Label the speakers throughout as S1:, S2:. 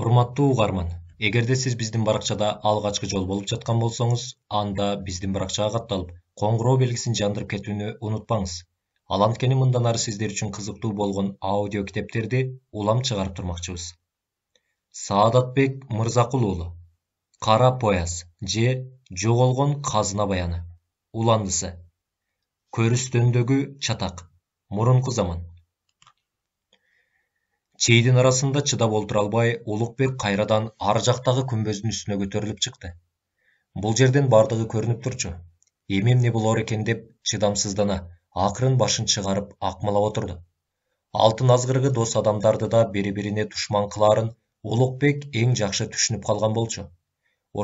S1: урматтуу угарман эгерде сиз биздин баракчада алгачкы жолу болуп жаткан болсоңуз анда биздин баракчага катталып коңгуроо белгисин жандырып кетүүнү унутпаңыз ал анткени мындан ары сиздер үчүн кызыктуу болгон аудио китептерди улам чыгарып турмакчыбыз саадатбек мырзакул уулу кара пояз же жоголгон казына баяны уландысы көрүстөндөгү чатак мурунку заман чейдин арасында чыдап олтура албай улукбек кайрадан ар жактагы күмбөздүн үстүнө көтөрүлүп чыкты бул жерден бардыгы көрүнүп турчу эми эмне болор экен деп чыдамсыздана акырын башын чыгарып акмалап отурду алтын азгырыгы дос адамдарды да бири бирине душман кылаарын улукбек эң жакшы түшүнүп калган болчу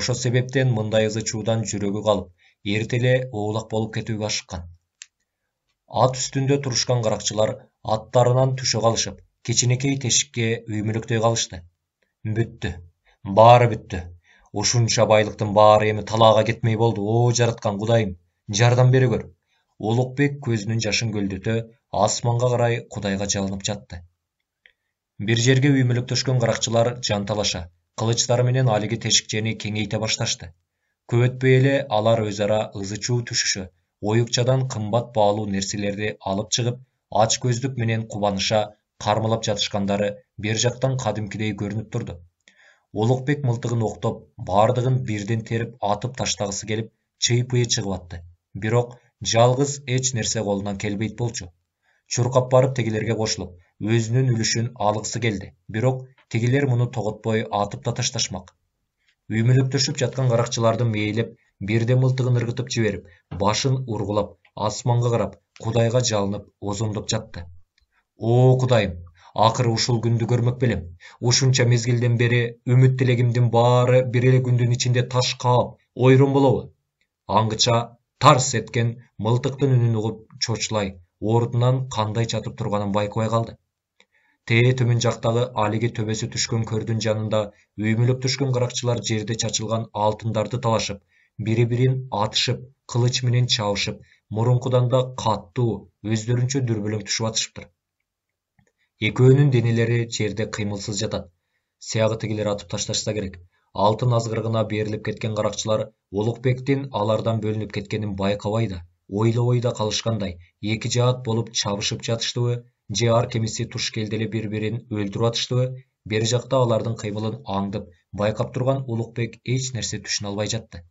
S1: ошол себептен мындай ызы чуудан жүрөгү калып эрте эле оолак болуп кетүүгө ашыккан ат үстүндө турушкан каракчылар аттарынан түшө калышып кичинекей тешикке үймүлүктөй калышты бүттү баары бүттү ушунча байлыктын баары эми талаага кетмей болду о жараткан кудайым жардам бере көр улукбек көзүнүн жашын көлдөтө асманга карай кудайга жалынып жатты бир жерге үймүлүктөшкөн каракчылар жанталаша кылычтары менен алиги тешикчени кеңейте башташты көп өтпөй эле алар өз ара ызы чуу түшүшө оюкчадан кымбат баалуу нерселерди алып чыгып ач көздүк менен кубаныша қармалап жатышқандары бер жақтан кәдімгідей көрініп тұрды олықбек мылтығын оқтап бардығын бирден теріп атып таштағысы келіп чыйп шығып чыгып атты бирок жалгыз эч нәрсе колунан келбейт болчу чуркап барып тегелерге қосылып өзінің үлүшүн алгысы келді бирок тегелер муну тоготпой атып да ташташмак түшіп жаткан каракчыларды мээлеп бирде мылтығын ыргытып жиберип башын ургулап асманга қарап құдайға жалынып озондоп жатты о құдайым ақыры ушул күнді көрмөк белем ушунча мезгилден бери үмүт тилегимдин баары бир эле күндүн ичинде таш каап ойрон болобу аңгыча тарс эткен мылтыктын үнүн угуп чочулай ордунан кандай жатып турганын байкабай калды тээ төмөн жактагы алиги төбөсү түшкөн көрдүн жанында үймүлүп түшкөн каракчылар жерде чачылган алтындарды талашып бири бирин атышып кылыч менен чабышып мурункудан да катуу өздөрүнчө дүрбөлөң түшүп атышыптыр екеуінің денелері жерде қимылсыз жатады сияғы тігілер атып ташташса керек алтын азғырғына беріліп кеткен қарақшылар улукбектин алардан бөлініп кеткенін да ойлы ойда қалышқандай екі жаат болып чабышып жатыштыбы же ар кемесе туш эле бір бірін өлтүрүп атыштыбы бер жақта алардың кыймылын аңдып байқап тұрған улукбек еш нәрсе түшүнө албай жатты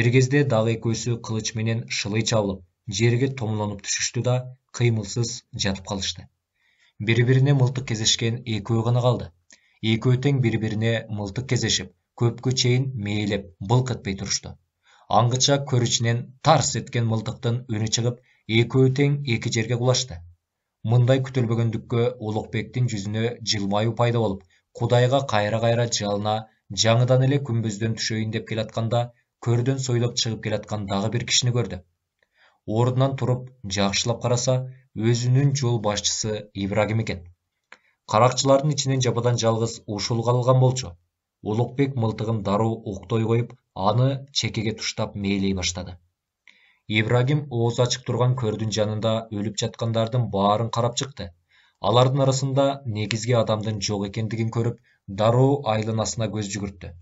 S1: бір кезде дағы кылыч менен шылай чабылып жерге томыланып түшүштү да кыймылсыз жатып қалышты бири біріне мылтық кезешкен экөө гана қалды. экөө тең бири бирине мылтык кезешип көпкө чейин мээлеп былк этпей турушту аңгыча көрүчүнөн тарс эткен мылтыктын үнү чыгып экөө тең эки жерге құлашты мындай күтүлбөгөндүккө улукбектин жүзіне жылмаюу пайда болып, құдайға қайра қайра жалына жаңыдан эле күмбізден түшөйүн деп келатканда көрдөн сойлап шығып келаткан дағы бір кишини көрді ордунан туруп жакшылап қараса өзүнүн жол башчысы ибрагим экен каракчылардын ичинен жападан жалгыз ушул калган болчу улукбек мылтыгын дароо уктой коюп аны чекеге туштап мээлей баштады ибрагим оозу ачык турган көрдүн жанында өлүп жаткандардын баарын карап чыкты алардын арасында негизги адамдын жок экендигин көрүп дароо айланасына көз жүгүрттү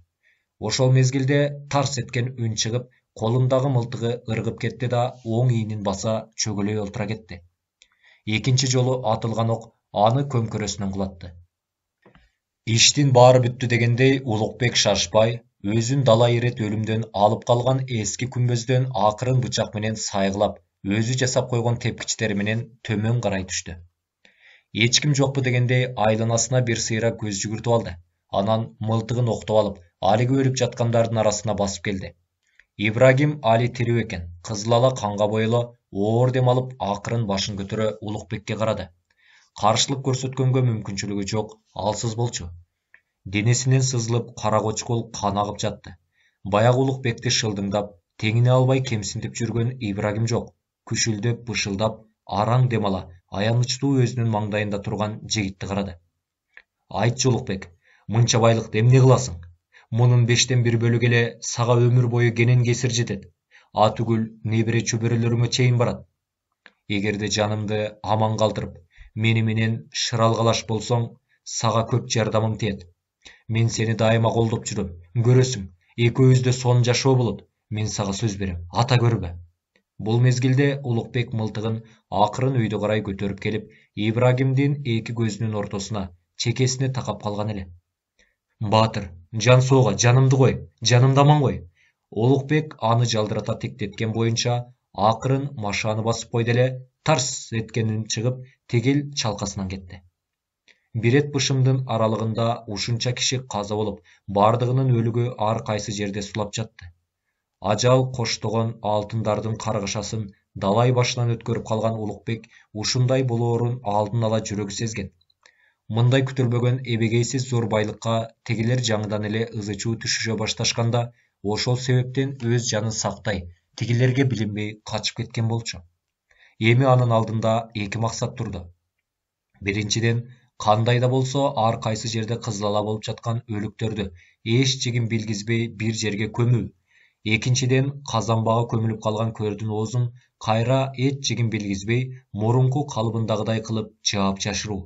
S1: ошол мезгилде тарс эткен үн чыгып колундагы мылтыгы ыргып кетти да оң ийнин баса чөгөлөй олтура кетти экинчи жолу атылган ок аны көмкөрөсүнөн кулатты иштин баары бүттү дегендей улукбек шашпай өзүн дала ирет өлүмдөн алып калган эски күмбөздөн акырын бычак менен сайгылап өзү жасап койгон тепкичтери менен төмөн карай түштү эч ким жокпу дегендей айланасына бир сыйра көз жүгүртүп алды анан мылтыгын октоп алып алиги өлүп жаткандардын арасына басып келди ибрагим али тирүү экен кызыл ала канга боело оор дем алып акырын башын көтөрө улукбекке карады каршылык көрсөткөнгө мүмкүнчүлүгү жок алсыз болчу денесинен сызылып кара кочкул кан агып жатты баягы улукбекти шылдыңдап теңине албай кемсинтип жүргөн ибрагим жок күшүлдөп бышылдап араң дем ала аянычтуу өзүнүн маңдайында турган жигитти карады айтчы улукбек мынча байлыкты эмне кыласың мунун бештен бир бөлүгү эле сага өмүр бою кенен кесир жетет а түгүл небере чөбөрөлөрүмө чейин барат эгерде жанымды аман калтырып мени менен шыралгалаш болсоң сага көп жардамым тиет мен сени дайыма колдоп жүрөм көрөсүң экөөбүздө сонун жашоо болот мен сага сөз берем ата көрбө бул мезгилде улукбек мылтыгын акырын үйдү карай көтөрүп келип ибрагимдин эки көзүнүн ортосуна чекесине такап калган эле баатыр жан соога жанымды кой жанымды аман кой Олықбек аны жалдырата тектеткен бойынша ақырын машаны басып қойды еле тарс еткенін шығып тегел шалқасынан кетті берет бұшымдың аралығында ушунча киши қаза болып, бардығының өлігі ар қайсы жерде сулап жатты ажал қоштығын алтындардын қарғышасын, далай башынан қалған калган улукбек ушундай болоорун алдын ала жүрегі сезген мындай күтүлбөгөн эбегейсиз зор байлыққа тегелер жаңыдан эле ызы чуу түшүшө башташканда ошол себептен өз жанын сактай тигилерге билинбей качып кеткен болчу эми анын алдында эки максат турду биринчиден кандай да болсо ар кайсы жерде кызыл ала болуп жаткан өлүктөрдү эч жигин билгизбей бир жерге көмүү экинчиден казанбагы көмүлүп калган көрдүн оозун кайра эч жигин билгизбей мурунку калыбындагыдай кылып жаап жашыруу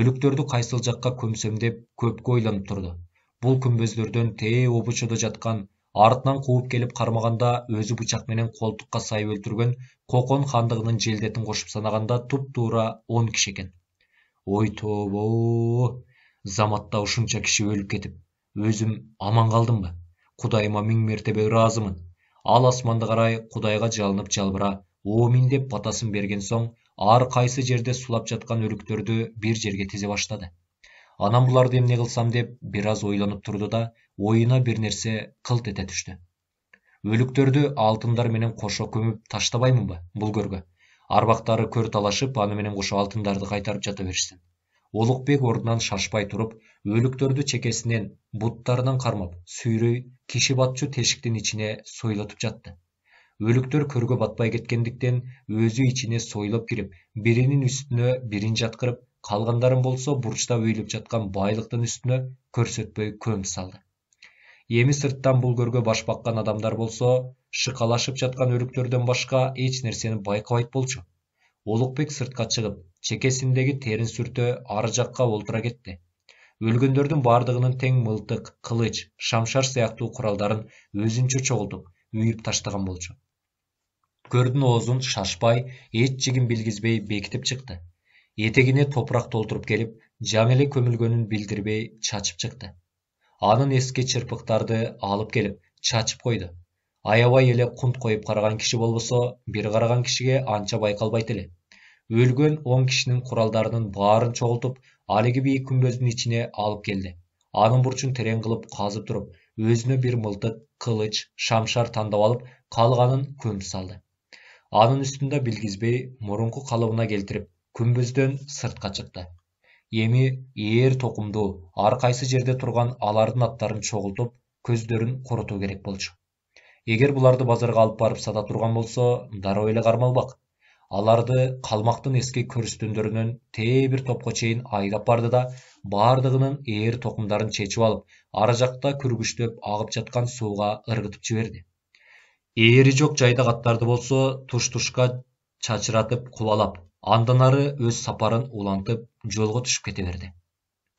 S1: өлүктөрдү кайсыл жакка көмсөм деп көпкө ойлонуп турду бул күмбөздөрдөн тээ обочодо жаткан артынан кууп келип кармаганда өзү бычак менен колтукка сайып өлтүргөн кокон хандыгынын желдетин кошуп санаганда туптуура он киши экен ой тообо заматта ушунча киши өлүп кетип өзүм аман калдымбы кудайыма миң мертебе ыраазымын ал асманды карай кудайга жалынып жалбыра оомин деп батасын берген соң ар кайсы жерде сулап жаткан өлүктөрдү бир жерге тизе баштады анам бұларды емне қылсам деп біраз ойланып тұрды да ойына бір нәрсе қылт ете түсті өліктерді менен қоша көміп таштабаймын ба бұл көргі арбақтары көр талашып аны менен қоша алтындарды қайтарып жата берсін ұлықбек орнынан шашпай тұрып өліктерді чекесінен буттарынан қармап сүйрей батчу тешіктің ичине сойлатып жатты өліктер көргө батпай кеткендіктен өзі ичине сойлап кіріп бірінің үстіне бірін жатқырып калгандарын болсо бурчтап үйүлүп жаткан байлыктын үстүнө көрсөтпөй көмүп салды эми сырттан бул көргө баш баккан адамдар болсо шыкалашып жаткан өлүктөрдөн башка эч нерсени байкабайт болчу олукбек сыртка чыгып чекесиндеги терин сүртө ары жакка олтура кетти өлгөндөрдүн бардыгынын тең мылтык кылыч шамшар сыяктуу куралдарын өзүнчө чогултуп үйүп таштаган болчу көрдүн оозун шашпай эч жигин билгизбей бекитип чыкты етегіне топырақ толтырып келіп жәмиле көмілгенін білдірбей чачып шықты анын ескі чырпықтарды алып келіп чачып қойды аябай эле құнт қойып қараған киши болбосо бир қараған кишиге анча байкалбайт эле өлгөн он кишинин құралдарының барын чогултуп алиги бийик күмбездің ішіне алып келді. анын бурчун терең кылып қазып тұрып өзіне бир мылтық кылыч шамшар тандап алып қалғанын көмүп салды анын үстінде билгизбей мурунку қалыбына келтирип күмбізден сыртқа шықты Емі ер тоқымды арқайсы жерде тұрған алардың аттарын шоғылтып көздерін құрыту керек болчу егер бұларды базарға алып барып сата тұрған болсо даройлы қармалбақ аларды қалмақтың ескі көрістендерінен те бір топқа чейин айдап барды да бардығының ер тоқымдарын чечип алып ары жақта күргүчтөп ағып жатқан суға ыргытып жіберді ері жок жайдак аттарды болсо туш тушка чачыратып кубалап андан ары өз сапарын улантып жолго түшүп кете берди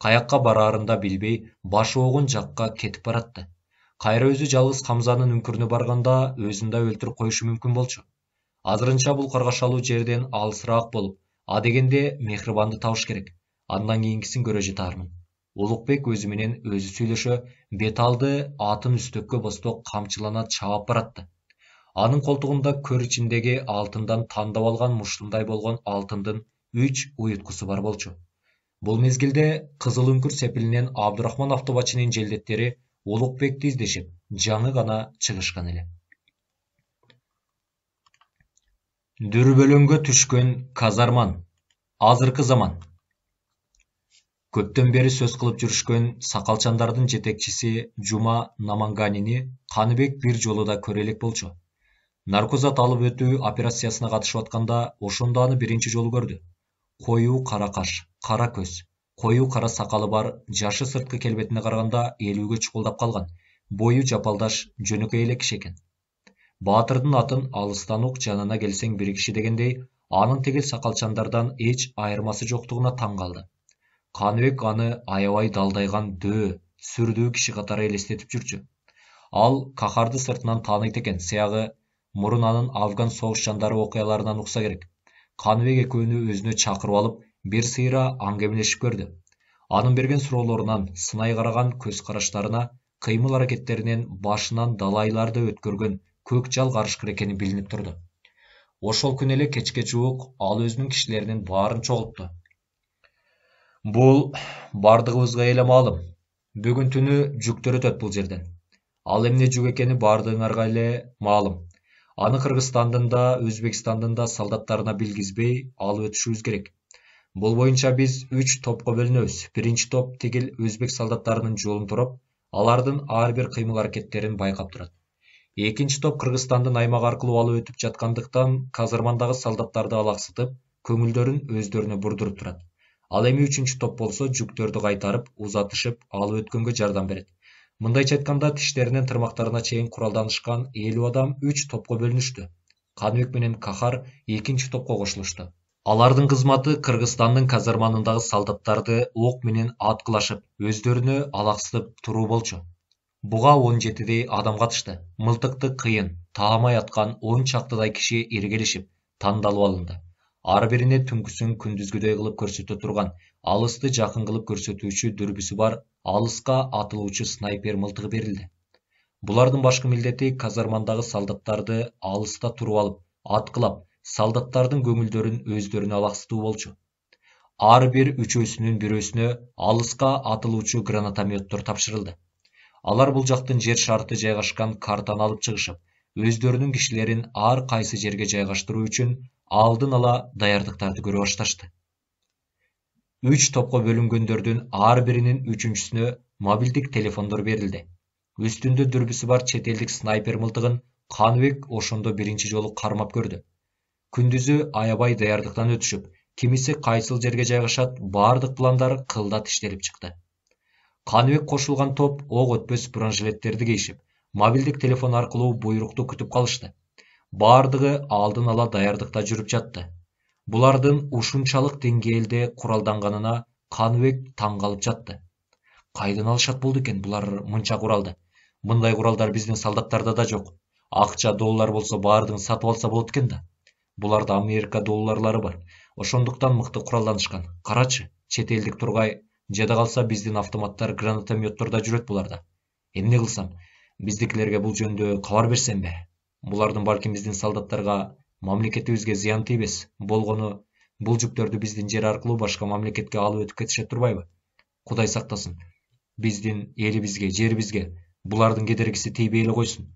S1: каякка барарын да билбей башы оогон жакка кетип баратты кайра өзү жалгыз камзанын үңкүрүнө барганда өзүн да өлтүрүп коюшу мүмкүн болчу азырынча бул каргашалуу жерден алысыраак болуп адегенде мехрибанды табыш керек андан кийинкисин көрө жатармын улукбек өзү менен өзү сүйлөшө бет алды атын үстөккө босто камчылана чаап баратты анын колтугунда көр ичиндеги алтындан тандап алган муштундай болгон алтындын 3 уюткусу бар болчу бул мезгилде кызыл үңкүр сепилинен абдырахман автобачынын желдеттери улукбекти издешип жаңы гана чыгышкан эле дүрбөлөңгө түшкөн казарман азыркы заман көптөн бери сөз кылып жүрүшкөн сакалчандардын жетекчиси жума наманганини каныбек бир жолу да көре болчу наркозат алып өтүү операциясына катышып атканда ошондо аны биринчи жолу көрдү коюу кара каш кара көз коюу кара сакалы бар жашы сырткы келбетине караганда элүүгө чукулдап калган бою жапалдаш жөнөкөй эле киши экен баатырдын атын алыстан ук жанына келсең бир киши дегендей анын тигил сакалчандардан эч айырмасы жоктугуна таң калды каныбек аны аябай далдайган дөө сүрдүү киши катары элестетип жүрчү ал кахарды сыртынан тааныйт экен сыягы мурун анын афган согушчандары окуяларынан укса керек каныбек экөөнү өзүнө чакырып алып бир сыйра аңгемелешип көрдү анын берген суроолорунан сынай караган көз караштарына кыймыл аракеттеринен башынан далайларды өткөргөн көк жал карышкыр экени билинип турду ошол күнү эле кечке жуук ал өзүнүн кишилеринин баарын чогултту бул бардыгыбызга эле маалым бүгүн түнү жүктөр өтөт бул жерден ал эмне жүк экени баардыгыңарга эле маалым аны қырғызстандын да өзбекстандын да солдаттарына билгизбей алып өтүшүбүз керек бул боюнча биз үч топко бөлүнөбүз биринчи топ тигил өзбек солдаттарынын жолун туруп алардын ар бир кыймыл аракеттерин байкап турат экинчи топ кыргызстандын аймагы аркылуу алып өтүп жаткандыктан казармандагы солдаттарды алаксытып көңүлдөрүн өздөрүнө бурдуруп турат ал эми үчүнчү топ болсо жүктөрдү кайтарып узатышып алып өткөнгө жардам берет мындайча айтканда тиштеринен тырмактарына чейин куралданышкан элүү адам үч топко бөлүнүштү каныбек менен кахар экинчи топко кошулушту алардын кызматы кыргызстандын казарманындагы солдаттарды ок менен атқылашып, өздөрүнө алаксытып тұру болчу буга 17 жетидей адам катышты мылтыкты кыйын таамай аткан 10 чактыдай киши иргелешип тандалып алынды ар бирине түнкүсүн күндүзгүдөй кылып көрсөтө турган алысты жакын кылып көрсөтүүчү дүрбүсү бар алыска атылуучу снайпер мылтыгы берилди булардын башкы милдети казармандагы солдаттарды алыста туруп алып аткылап солдаттардын көңүлдөрүн өздөрүнө алаксытуу болчу ар бир үчөөсүнүн бирөөсүнө алыска атылуучу гранатометтор тапшырылды алар бул жактын жер шарты жайгашкан картаны алып чыгышып өздөрүнүн кишилерин ар кайсы жерге жайгаштыруу үчүн алдын ала даярдыктарды көрө башташты үч топко бөлүнгөндөрдүн ар биринин үчүнчүсүнө мобилдик телефондор берилди үстүндө дүрбүсү бар чет элдик снайпер мылтыгын каныбек ошондо биринчи жолу кармап көрдү күндүзү аябай даярдыктан өтүшүп кимиси кайсыл жерге жайгашат бардык пландар кылдат иштелип чыкты каныбек кошулган топ ок өтпөс бронжилеттерди кийишип мобилдик телефон аркылуу буйрукту күтүп калышты бардығы алдын ала даярдыкта жүрүп жатты булардын ушунчалык деңгээлде куралданганына каныбек таң калып жатты кайдан алышат болду экен булар мынча куралды мындай куралдар биздин солдаттарда да жок акча доллар болсо баардыгын сатып алса болот экен да буларда америка долларлары бар ошондуктан мыкты куралданышкан карачы чет элдик тургай жада калса биздин автоматтар гранатометтор да жүрөт буларда эмне кылсам биздикилерге бул жөнүндө кабар берсемби бұлардың балким биздин солдаттарга мамлекетибизге зыян тийбес болгону бұл жүктөрдү биздин жер аркылуу башка мамлекетке алып өтүп кетише турбайбы кудай сактасын биздин элибизге жерибизге булардын кедергиси тийбей эле койсун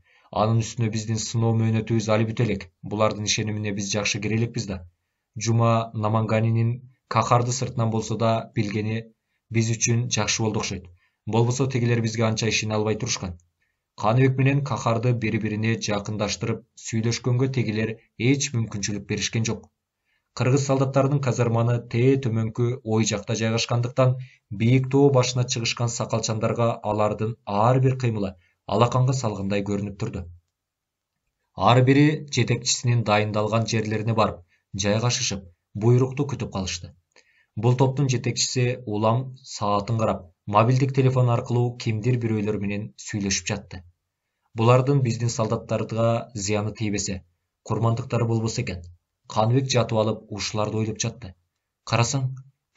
S1: анын үстүнө биздин сыноо мөөнөтүбүз әлі бүтө элек булардын ишенимине биз жакшы кире элекпиз да жума наманганинин кахарды сыртынан болсо да билгени биз үчүн жакшы болду окшойт болбосо тигилер бизге анча ишене албай турушкан каныбек менен кахарды бири бирине жакындаштырып сүйлөшкөнгө тегилер эч мүмкүнчүлүк беришкен жок кыргыз солдаттарынын казарманы те төмөнкү ой жакта жайгашкандыктан бийик тоо башына чыгышкан сакалчандарга алардын ар бир кыймылы алаканга салгандай көрүнүп турду ар бири жетекчисинин дайындалган жерлерине барып жайгашышып буйрукту күтүп калышты бул топтун жетекчиси улам саатын карап мобилдик телефон аркылуу кимдир бирөөлөр менен сүйлөшүп жатты булардын биздин солдаттарга зыяны тийбесе курмандыктары болбосо экен каныбек жатып алып ушуларды ойлоп жатты карасаң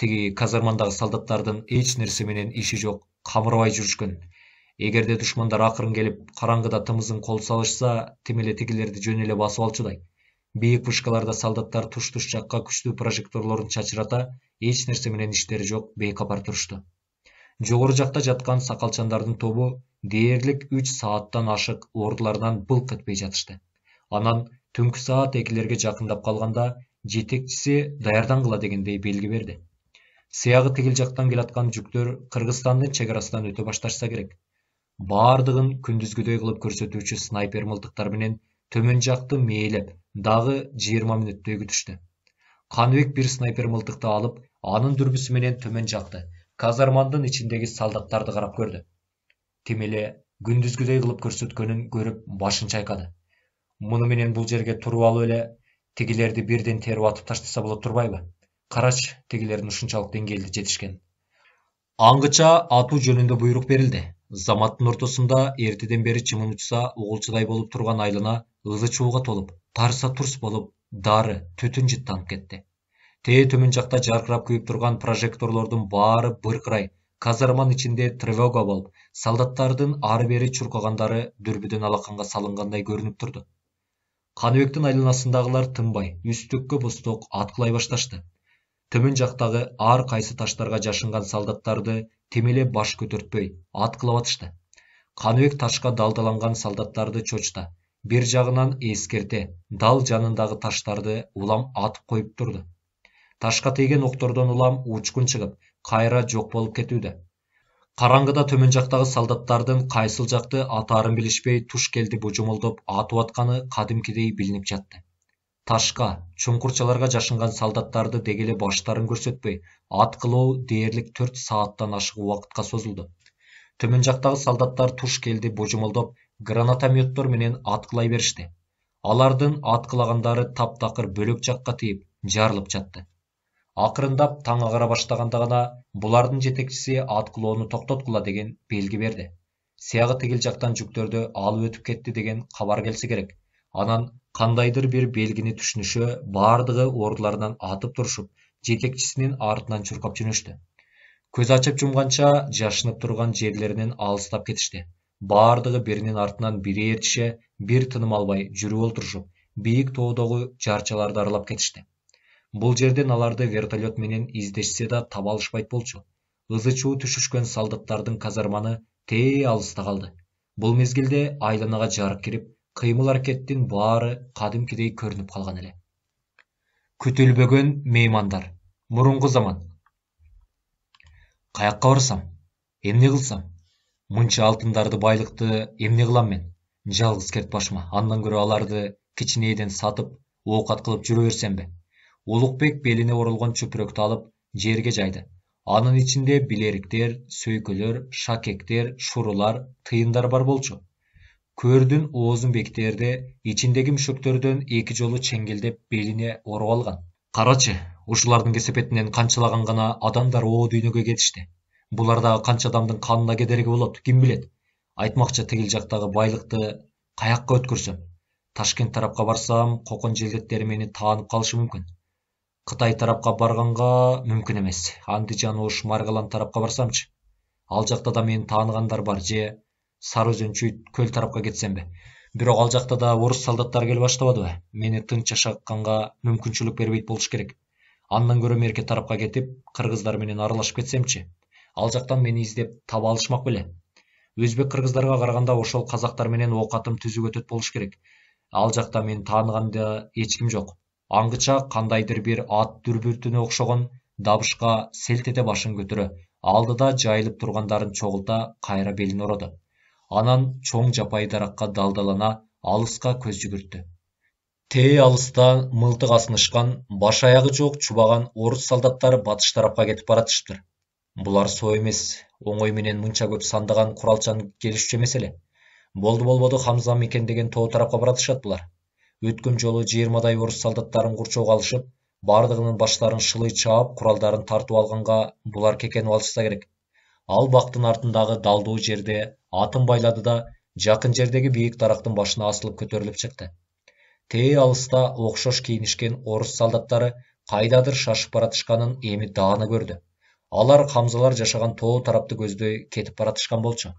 S1: тиги казармандагы солдаттардын эч нерсе менен иши жок камырбай жүрүшкөн эгерде душмандар акырын келип караңгыда тымызын кол салышса тим эле тигилерди жөн эле басып алчудай бийик вышкаларда солдаттар туш туш жакка күчтүү прожекторлорун чачырата эч нерсе менен иштери жок бейкапар турушту жоғары жақта жатқан сақалчандардың тобы дерлік үч сааттан ашык ордылардан былқ этпей жатышты анан түнкү саат экилерге жакындап калганда жетекчиси даярдангыла дегендей белгі берді сыягы тигил жактан келаткан жүктөр кыргызстандын чек арасынан өтө башташса керек баардыгын күндүзгүдөй кылып көрсөтүүчү снайпер мылтыктар менен төмөн жакты мээлеп дагы жыйырма мүнөттөй күтүштү каныбек бир снайпер мылтыкты алып анын дүрбүсү менен төмөн жакты казармандын ичиндеги солдаттарды карап көрдү тим эле күндүзгүдөй кылып көрсөткөнүн көрүп башын чайкады муну менен бул жерге туруп алып эле тигилерди бирден терип атып таштаса боло турбайбы карачы тигилердин ушунчалык деңгээлде жетишкен аңгыча атуу жөнүндө буйрук берилди заматтын ортосунда эртеден бери чымын учса угулчудай болуп турган айлана ызы чууга толуп тарса турс болуп дары түтүн жыттанып кетти тээ төмөн жакта жаркырап күйүп турган прожекторлордун баары быркырай казарманын ичинде тревога болуп солдаттардын ары бери чуркагандары дүрбүдөн алаканга салынгандай көрүнүп турду каныбектин айланасындагылар тынбай үстөккө босток аткылай башташты төмөн жактагы ар кайсы таштарга жашынган солдаттарды тим баш көтөртпөй аткылап атышты каныбек ташка далдаланган солдаттарды чочута бир жагынан эскерте дал жанындагы таштарды улам атып коюп турду ташка тийген октордон улам учкун чыгып кайра жок болуп кетүүдө караңгыда төмөн жактагы солдаттардын кайсыл жакты атаарын билишпей туш келди божомолдоп атып атканы кадимкидей билинип жатты ташка чуңкурчаларга жашынган солдаттарды деги эле баштарын көрсөтпөй аткылоо дээрлик төрт сааттан ашык убакытка созулду төмөн жактагы солдаттар туш келди божомолдоп гранатометтор менен аткылай беришти алардын аткылагандары таптакыр бөлөк жакка тийип жарылып жатты ақырындап таң ағара баштаганда гана булардын жетекчиси аткылоону тоқтатқыла деген белгі берді. Сияғы тигил жақтан жүктерді алып өтіп кетті деген хабар келсе керек анан қандайдыр бир белгіні түшүнүшө баардыгы ордуларынан атып турушуп жетекчисинин артынан чуркап жөнөштү көз ашып жумганча жашынып тұрған жерлерінен алыстап кетишти баардыгы биринин артынан бири ертіше бір тыным албай жүрүп олтурушуп бийик тоодогу жарчаларды аралап кетишти бул жерден аларды вертолет менен издешсе да таба алышпайт болчу ызы чуу түшүшкөн солдаттардын казарманы те алыста калды бул мезгилде айланага жарык кирип кыймыл аракеттин баары кадимкидей көрүнүп калган эле күтүлбөгөн меймандар мурунку заман каякка барсам эмне кылсам мынча алтындарды байлыкты эмне кылам мен жалгыз керт башыма андан көрө аларды кичинейден сатып оокат кылып жүрө берсем Улуқбек беліне оралған чүпрөктү алып жерге жайды Аның ішінде билериктер сөйкөлөр шакектер шурулар тыйындар бар болчу көрдүн оозун бектерде ичиндеги мүшөктөрдөн эки жолу чеңгелдеп белине ороп алган карачы ушулардын кесепетинен канчалаган гана адамдар оо дүйнөгө кетишти булар дагы канча адамдын канына кедерги болот ким билет айтмакчы тигил жактагы байлыкты каякка өткөрсөм ташкент тарапка барсам қоқын желдеттери мени таанып калышы мүмкүн кытай тарапка барганга мүмкүн эмес андыжан ош маргалан тарапка барсамчы ал жакта да мени тааныгандар бар же сары өзөн чүйт көл тарапка кетсемби бирок ал жакта да орус солдаттары келеп баштабадыбы мени тынч жашатканга мүмкүнчүлүк бербейт болуш керек андан көрө мерке тарапка кетип кыргыздар менен аралашып кетсемчи ал жактан мени издеп таба алышмак беле өзбек кыргыздарга караганда ошол казактар менен оокатым түзүк өтөт болуш керек ал жакта мени тааныган да эч ким жок аңгыча кандайдыр бир ат дүрбүртүнө окшогон дабышка селт эте башын көтөрө алдыда жайылып тургандарын чогулта кайра белин ороду анан чоң жапайы даракка далдалана алыска көз жүгүрттү тээ алыста мылтык асынышкан баш аягы жок чубаган орус солдаттары батыш тарапка кетип баратышыптыр булар соо эмес оңой менен мынча көп сандаган куралчан келишчү эмес эле болду болбоду хамза мекендеген тоо тарапка баратышат булар өткөн жолу жыйырмадай орус солдаттарын курчоого алышып бардыгынын баштарын шылый чаап куралдарын тартып алганга булар кекенип алышса керек ал бактын артындагы далдуу жерде атын байлады да жакын жердеги бийик дарактын башына асылып көтөрүлүп чыкты тээ алыста окшош кийинишкен орус солдаттары кайдадыр шашып баратышканын эми дааны көрдү алар камзалар жашаган тоо тарапты көздөй кетип баратышкан болчу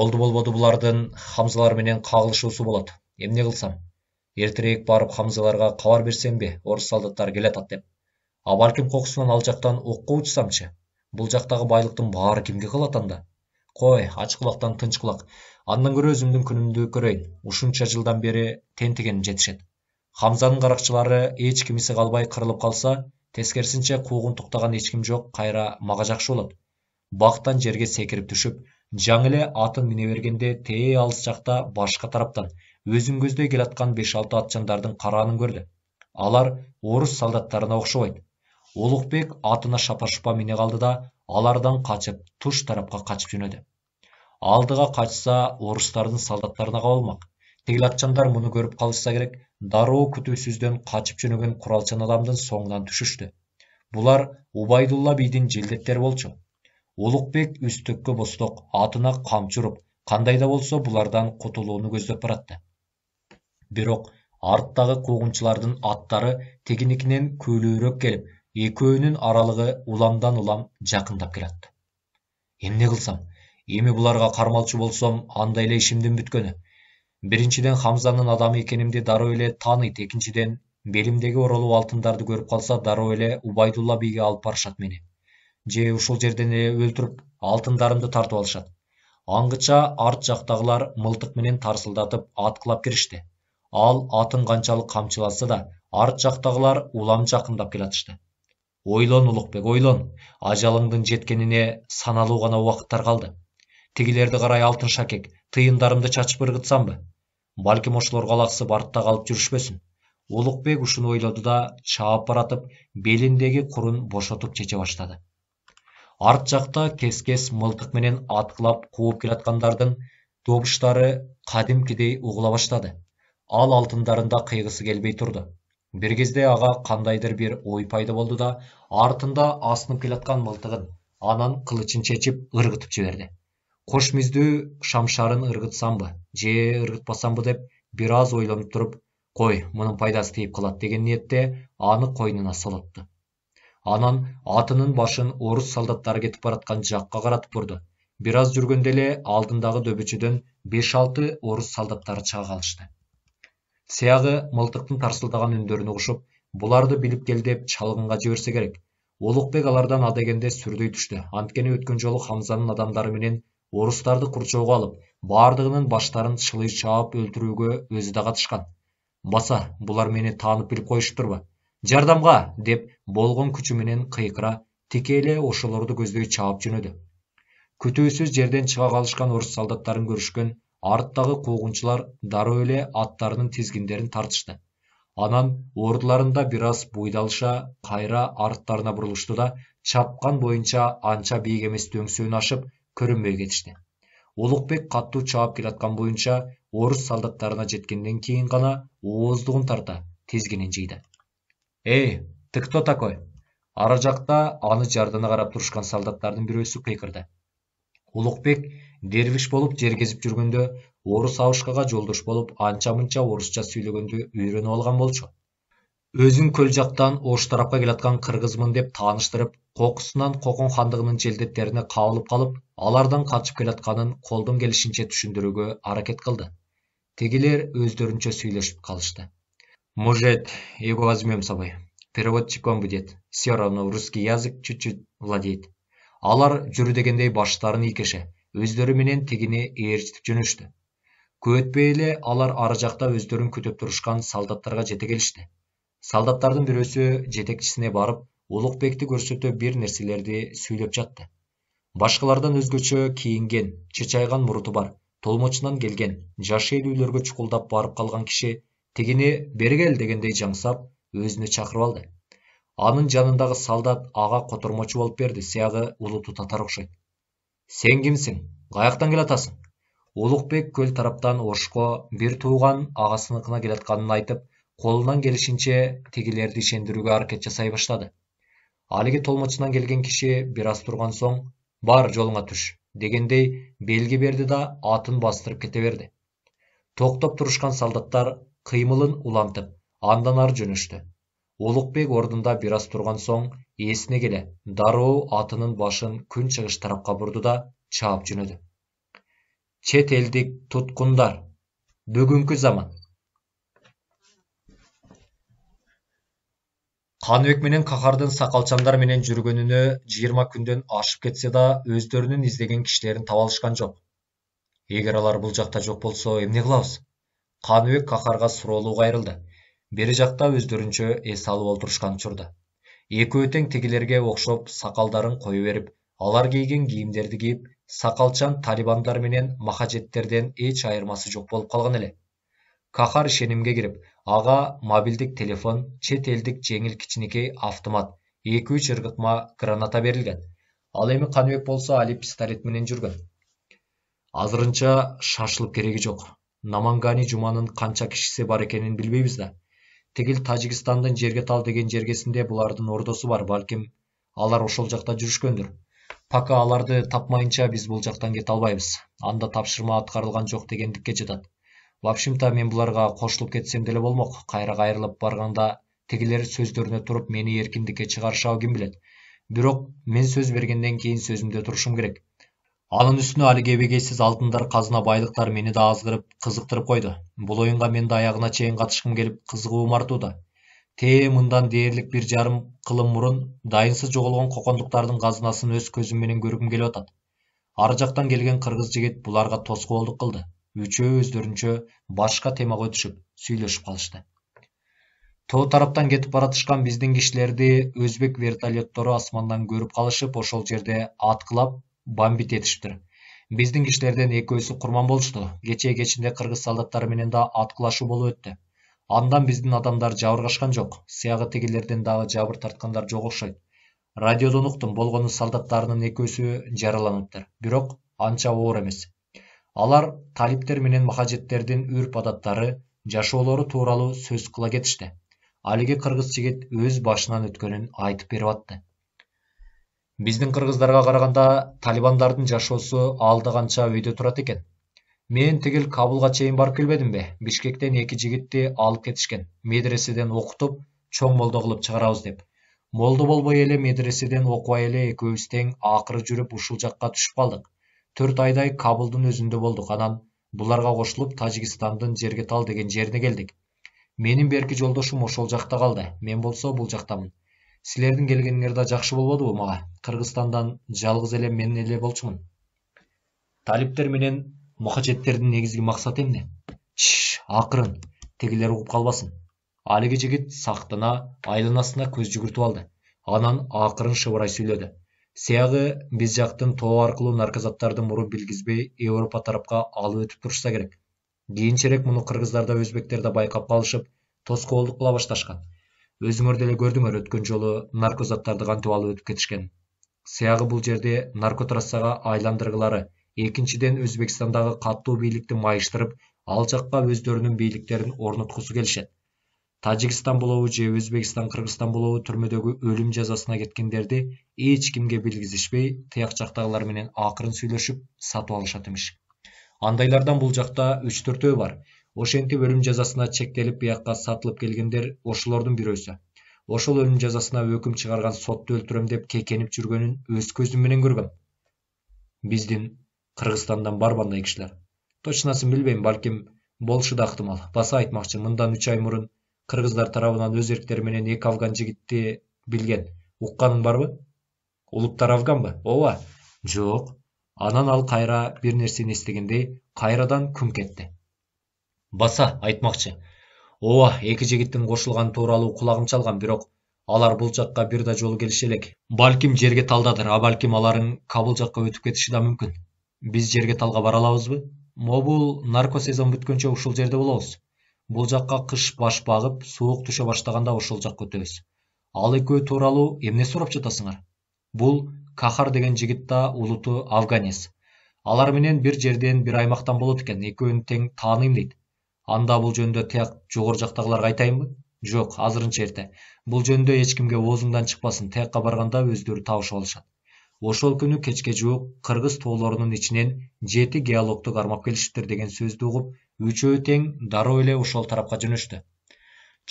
S1: болду болбоду булардын хамзалар менен кагылышуусу болот эмне кылсам эртерээк барып хамзаларга кабар берсемби орус солдаттары келе атат деп а балким кокусунан ал жактан окко учсамчы бул жактагы байлыктын баары кимге калат анда кой ач кулактан тынч кулак андан көрө өзүмдүн күнүмдү көрөйүн ушунча жылдан бери тентигеним жетишет хамзанын каракчылары эч кимиси калбай кырылып калса тескерисинче куугун туктаган эч ким жок кайра мага жакшы болот бактан жерге секирип түшүп жаңы эле атын мине бергенде тээ алыс жакта башка тараптан өзін көздей келатқан беш алты атжандардың қаранын көрді алар орыс солдаттарына ұқшамайды ұлықбек атына шапа шұпа мине қалды да алардан қачып туш тарапқа қашып жөнелді алдыға қачса, орыстардың солдаттарына қабылмақ тегіл атчандар мұны көріп қалышса керек дару күтусізден қачып жөнеген құралшан адамдың соңынан түшішті бұлар убайдулла бидің желдеттері болчу ұлықбек үстіккі бұстық атына қамшы ұрып қандай да болса бұлардан құтылуыны көздеп баратты бирок арттагы куугунчулардын аттары тегенекинен күөлөйрөөк келип экөөнүн аралыгы уламдан улам жакындап келатты эмне кылсам эми буларга кармалчу болсом анда эле ишимдин бүткөнү биринчиден хамзанын адамы экенимди дароо эле тааныйт экинчиден белимдеги оролуп алтындарды көрүп калса дароо эле убайдулла бийге алып барышат мени же ушул жерден эле өлтүрүп алтындарымды тартып алышат аңгыча арт жактагылар мылтык менен тарсылдатып аткылап киришти ал атын қаншалық қамшыласа да арт жақтағылар улам жақындап келе жатышты ойлон ұлықбек ойлон ажалыңдың жеткеніне саналу ғана уақыттар қалды тегілерді қарай алтын шакек тыйындарымды чачып ыргытсамбы балким Балки калаксы лақсы бартта калып жүрүшпөсүн улукбек ұшын ойлоду да чаап баратып белиндеги курун бошотуп чече баштады арт жакта кес мылтык менен аткылап кууп келаткандардын добуштары кадимкидей угула баштады ал алтындарында қиғысы келбей тұрды бір кезде аға қандайдыр бір ой пайда болды да артында асынып келатқан мылтығын анан қылычын чечип ырғытып жіберді қош мүйіздүү шамшарын ба же ыргытпасамбы деп біраз ойланып тұрып қой мұның пайдасы тиіп қалады деген ниетте аны қойнына солатты анан атының башын орыс солдаттары кетіп жатқан жаққа қаратып бұрды біраз жүргенде эле алдындағы дөбечеден беш алты орыс солдаттары шыға қалышты сыягы мылтыктын тарсылдаган үндөрүн угушуп буларды билип кел деп чалгынга жиберсе керек улукбек алардан адегенде сүрдөй түштү анткени өткөн жолу хамзанын адамдары менен орустарды курчоого алып бардыгынын баштарын чылый чаап өлтүрүүгө өзү да катышкан баса булар мени таанып билип коюшуптурбы жардамга деп болгон күчү менен кыйкыра тике эле ошолорду көздөй чаап жөнөдү күтүүсүз жерден чыга калышкан орус солдаттарын көрүшкөн арттағы қуғыншылар өле аттарының тезгендерін тартышты анан ордыларында біраз бойдалша қайра арттарына бурулушту да чапқан боюнча анша бийик эмес дөңсеуін ашып көрүнбөй кетишти улукбек катуу чаап келаткан боюнча орыс солдаттарына жеткенден кейін гана ооздугун тарта тизгинин жыйды эй ты кто такой ара жақта аны жардана қарап турушкан солдаттардын бирөөсү қиқырды улукбек дервиш болуп жер кезип жүргөндө орус абышкага жолдош болуп анча мынча орусча сүйлөгөндү үйрөнүп алган болчу өзүн көл жактан ош тарапка келаткан кыргызмын деп тааныштырып кокусунан кокон хандыгынын желдеттерине кабылып калып алардан качып келатканын колдон келишинче түшүндүрүүгө аракет кылды тигилер өздөрүнчө сүйлөшүп калышты может его возьмем с собой переводчиком будет. Все равно русский язык чуть-чуть владеет. Алар жүрү дегендей баштарын ийкеше өздөрү менен тигини ээрчитип жөнөштү көп өтпөй эле алар ары жакта өздөрүн күтүп турушкан солдаттарга жете келишти солдаттардын бирөөсү жетекчисине барып улукбекти көрсөтө бир нерселерди сүйлөп жатты башкалардан өзгөчө кийинген чычайган муруту бар толмочунан келген жашы элүүлөргө чукулдап барып калган киши тигини бери кел дегендей жаңсап өзүнө чакырып алды анын жанындагы солдат ага котормочу болуп берди сыягы улуту татар окшойт сен кімсің қаяқтан келатасың ұлықбек көл тараптан бір бир тууган агасыныкына келатканын айтып қолынан келишинче тегелерді шендіруге әрекет жасай баштады алиги толмочунан келген кеше біраз тұрған соң бар жолыңа түш дегендей белгі берді да атын бастырып кете берді тоқтап тұрышқан солдаттар кыймылын улантып андан ары жөнөштү ұлықбек орнында біраз тұрған соң есіне келе дару атының башын күн шығыш тарапқа бұрды да шауып жүнеді. чет елдік тұтқындар бүгінгі заман қаныбек менен қаһардың сақалчандар менен жүргеніне жиырма күнден ашып кетсе да өздерінің іздеген кишилерин таба алышкан Егер эгер алар бұл жақта жок болсо эмне кылабыз қаныбек қаһарға суроолуу кайрылды бери жакта өздөрүнчө эс алып олтурушкан учурда экөө тең тигилерге окшоп сакалдарын кое берип алар кийген кийимдерди кийип сакалчан талибандар менен махажеттерден эч айырмасы жок болуп калган эле кахар ишенимге кирип ага мобилдик телефон чет элдик жеңил кичинекей автомат эки үч ыргытма граната берилген ал эми каныбек болсо али пистолет менен жүргөн азырынча шашылып кереги жок намангани жуманын канча кишиси бар экенин билбейбиз да тигил таджикистандын жерге тал деген жергесинде булардын ордосу бар балким алар ошол жакта жүрүшкөндүр пока аларды тапмайынча биз бул жактан кете албайбыз анда тапшырма аткарылган жок дегендикке жатат в общем то мен буларга кошулуп кетсем деле болмок кайра кайрылып барганда тигилер сөздөрүнө туруп мени эркиндикке чыгарышабы ким билет бирок мен сөз бергенден кийин сөзүмдө турушум керек Алын үстіне әлі кебегесіз алтындар қазына байлықтар мені да азғырып, қызықтырып қойды бұл ойынға мен де аяғына чейін қатышқым келіп қызығы артуда те мындан дейірлік бір жарым қылым мұрын дайынсыз жоғалған қоқандықтардың қазынасын өз көзімменен көргім келіп отады. Ары жақтан келген қырғыз жігіт бұларға олдық қылды үчөө өздөрүнчө башка темага өтүшүп сүйлөшүп қалышты. тоо тараптан кетип баратышкан біздің кишилерди өзбек вертолеттору асмандан көріп қалышып, ошол жерде аткылап бомбить этишиптир биздин кишилерден экөөсү курман болушту кечээ кечинде кыргыз солдаттары менен да аткылашуу болуп өттү андан биздин адамдар жабыркашкан жок сыягы тигилерден дагы жабыр тарткандар жок окшойт радиодон уктум болгону солдаттарынын экөөсү жараланыптыр бирок анча оор эмес алар талиптер менен махажеттердин үрп адаттары жашоолору тууралуу сөз кыла кетишти алиги кыргыз жигит өз башынан өткөнүн айтып берип атты биздин кыргыздарга караганда талибандардын жашоосу алда канча өйдө турат экен мен тигил кабулга чейин барып келбедимби бишкектен эки жигитти алып кетишкен медреседен окутуп чоң молдо кылып чыгарабыз деп молду болбой эле медреседен окубай эле экөөбүз тең акыры жүрүп ушул жакка түшүп калдык төрт айдай кабулдын өзүндө болдук анан буларга кошулуп тажикистандын тал деген жерине келдик менин берки жолдошум ошол жакта калды мен болсо бул жактамын силердин келгениңер да жакшы болбодубу мага кыргызстандан жалгыз эле мен эле болчумун талиптер менен мухажеттердин негизги максаты эмне тш акырын тигилер угуп калбасын алиги жигит сактана айланасына көз жүгүртүп алды анан акырын шыбырай сүйлөдү сыягы биз жактын тоо аркылуу наркозаттарды муру билгизбей европа тарапка алып өтүп турушса керек кийинчерээк муну кыргыздар да өзбектер да байкап калышып тоскоолдук кыла башташкан өзүңөр деле көрдүңөр өткөн жолу наркозаттарды кантип алып өтүп кетишкен сыягы бул жерде наркотрассага айландыргылары экинчиден өзбекстандагы катуу бийликти майыштырып ал жакка өздөрүнүн бийликтерин орноткусу келишет тажикстан болобу же өзбекстан кыргызстан болобу түрмөдөгү өлүм жазасына кеткендерди эч кимге билгизишпей тыяк жактагылар менен акырын сүйлөшүп сатып алышат имиш андайлардан бул жакта үч төртөө бар ошентип өлүм жазасына чектелип бияка сатылып келгендер ошолордун бирөөсү ошол өлүм жазасына өкүм чыгарган сотту өлтүрөм деп кекенип жүргөнүн өз көзүм менен көргөм биздин кыргызстандан бар мындай кишилер точносын билбейм балким болушу да ыктымал баса айтмакчы мындан үч ай мурун кыргыздар тарабынан өз эрктери менен эки афган жигитти билген укканың барбы улуттар афганбы ооба жок анан ал кайра бир нерсени эстегендей кайрадан күм этти баса айтмакчы ооба эки жигиттин кошулганы тууралуу кулагым чалган бирок алар бул жакка бир да жолу келише элек балким жерге талдадыр а балким аларын кабыл жакка өтүп кетиши да мүмкүн биз жерге талга бара алабызбы могул нарко сезон бүткөнчө ушул жерде болобуз бул жакка кыш баш багып суук түшө баштаганда ошол жакка өтөбүз ал экөө тууралуу эмне сурап жатасыңар бул кахар деген жигит да улуту афганец алар менен бир жерден бир аймактан болот экен экөөнү тең тааныйм дейт анда бул жөнүндө тияк жогору жактагыларга айтайынбы жок азырынча эрте бул жөнүндө эч кимге оозуңдан чыкпасын тиякка барганда өздөрү табышып алышат ошол күнү кечке жуук кыргыз тоолорунун ичинен жети геологту кармап келишиптир деген сөздү угуп үчөө тең дароо эле ошол тарапка жөнөштү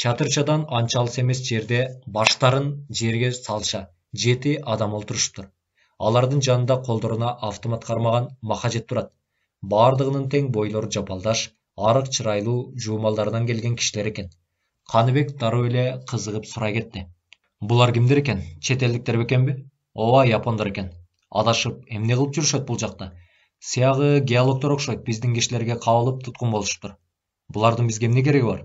S1: чатырчадан анча алыс эмес жерде баштарын жерге салыша жети адам олтурушуптур алардын жанында колдоруна автомат кармаган махажет турат баардыгынын тең бойлору жапалдаш арық чырайлу жуумалдардан келген кишилер екен қаныбек darrov эле кызыгып сурай кетти булар кимдер экен чет элдиктер бекенби ооба япондар екен адашып эмне кылып жүрүшөт бул жакта сиягы геологтор окшойт биздин кишилерге кабылып туткун болушуптур булардын бизге эмне кереги бар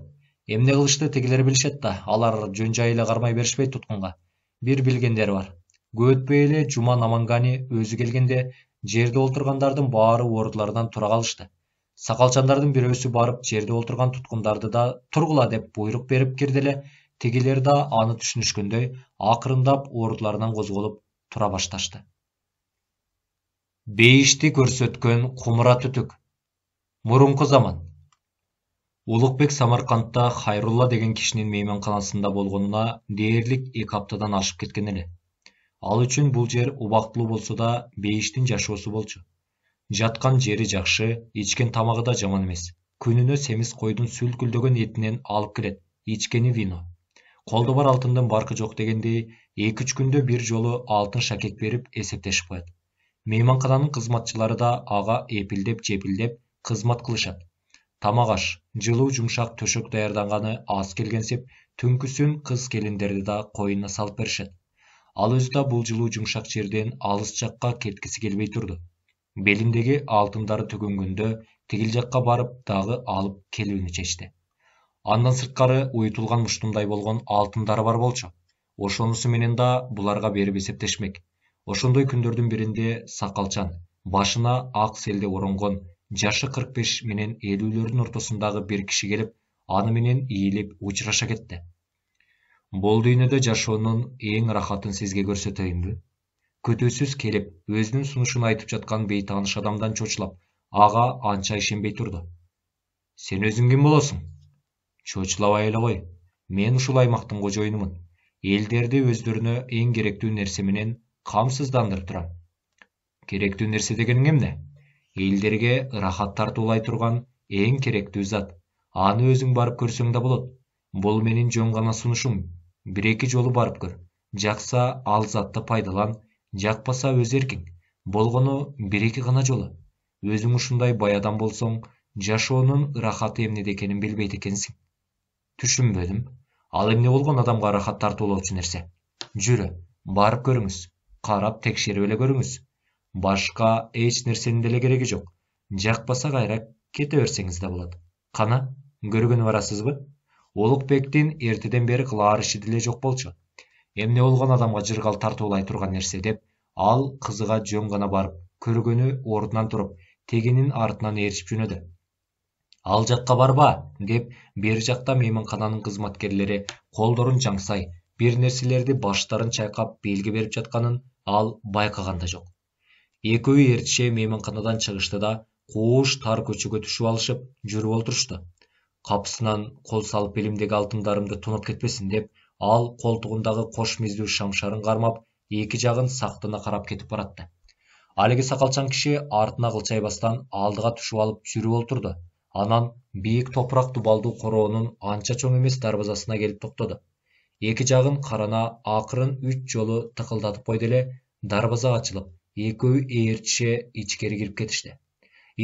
S1: эмне кылышты тигилер билишет да алар жөн жай эле кармай беришпейт туткунга бир билгендери бар көп өтпөй эле жума намангани өзү келгенде жерде отургандардын баары ордуларынан тура калышты сакалчандардын бирөөсү барып жерде отурган туткундарды да тургула деп буйрук берип кирди эле тигилер да аны түшүнүшкөндөй акырындап ордуларынан козголуп тура башташты бейишти көрсөткөн кумура түтүк мурунку заман улукбек самаркандта хайрулла деген кишинин мейманканасында болгонуна дээрлик эки аптадан ашып кеткен эле ал үчүн бул жер убактылуу болсо да бейиштин жашоосу болчу жатқан жері жақшы ичкен тамағы да жаман емес күніне семіз қойдың сүлкілдеген етінен алып келет ичкені вино қолда бар алтындың барқы жоқ дегендей екі үш күнде бір жолы алтын шакек беріп есептесіп қояды мейманхананың қызматшылары да аға епілдеп жепілдеп қызмат қылышады тамақ аш жылу жұмшақ төшек даярданғаны аз сеп түнкісін қыз келіндерді да қойнына салып берішеді ал өзі да бұл жылу жұмшақ жерден алыс жаққа кеткісі келмей тұрды белиндеги алтындары түгөнгөндө тигил жакка барып дагы алып келүүнү чечти андан сырткары уютулган муштумдай болгон алтындары бар болчу ошонусу менен да буларга берип эсептешмек ошондой күндөрдүн биринде сакалчан башына ак селде оронгон жашы кырк беш менен элүүлөрдүн ортосундагы бир киши келип аны менен ийилип учураша кетти бул дүйнөдө жашоонун эң рахатын сизге көрсөтөйүнбү көтөсіз келіп өзінің сұнышын айтып жатқан бейтаныш адамдан чочылап аға анша ішенбей тұрды сен өзің кім боласың чочылау айла ғой мен ұшыл аймақтың қожойынымын елдерді өздеріне ең керекті нәрсеменен қамсыздандырып тұрам керекті нәрсе дегенің емне елдерге рахат тартулай тұрған ең керекті зат аны өзің барып көрсең де болады бұл менің жөн ғана сунушум бир эки жолу барып көр жақса ал затты пайдалан жақпаса өз еркің болғаны бір ғана жолы өзің ұшындай бай адам болсоң жашоонун ырахаты эмнеде экенин билбейт экенсиң түшүнбөдүм ал эмне болгон адамга ырахат тартуулоочу нерсе жүрү барып көріңіз қарап тексеріп эле көріңіз башка еш нерсенин деле кереги жок Жақпаса кайра кете берсеңиз да болот кана көргөнү барасызбы олугбектин эртеден бери кылаар иши деле жоқ болчу эмне болгон адамга жыргал тартуулай турган нерсе деп ал кызыга жөн гана барып көргөнү ордунан туруп тегинин артынан ээрчип жөнөдү ал жакка барба деп бери жакта мейманкананын кызматкерлери колдорун жаңсай бир нерселерди баштарын чайкап белги берип жатканын ал байкаган да жок экөө эртише мейманканадан чыгышты да кууш тар көчөгө түшүп алышып жүрүп олтурушту капысынан кол салып белимдеги алтындарымды тоноп кетпесин деп ал колтугундагы кош миздүү шамшарын кармап эки жагын сактана карап кетип баратты алиги сакалчан киши артына кылчайбастан алдыга түшүп алып жүрүп олтурду анан бийик топурак дубалдуу короонун анча чоң эмес дарбазасына келип токтоду эки жагын карана акырын үч жолу тыкылдатып койду эле дарбаза ачылып экөө ээрчише ичкери кирип кетишти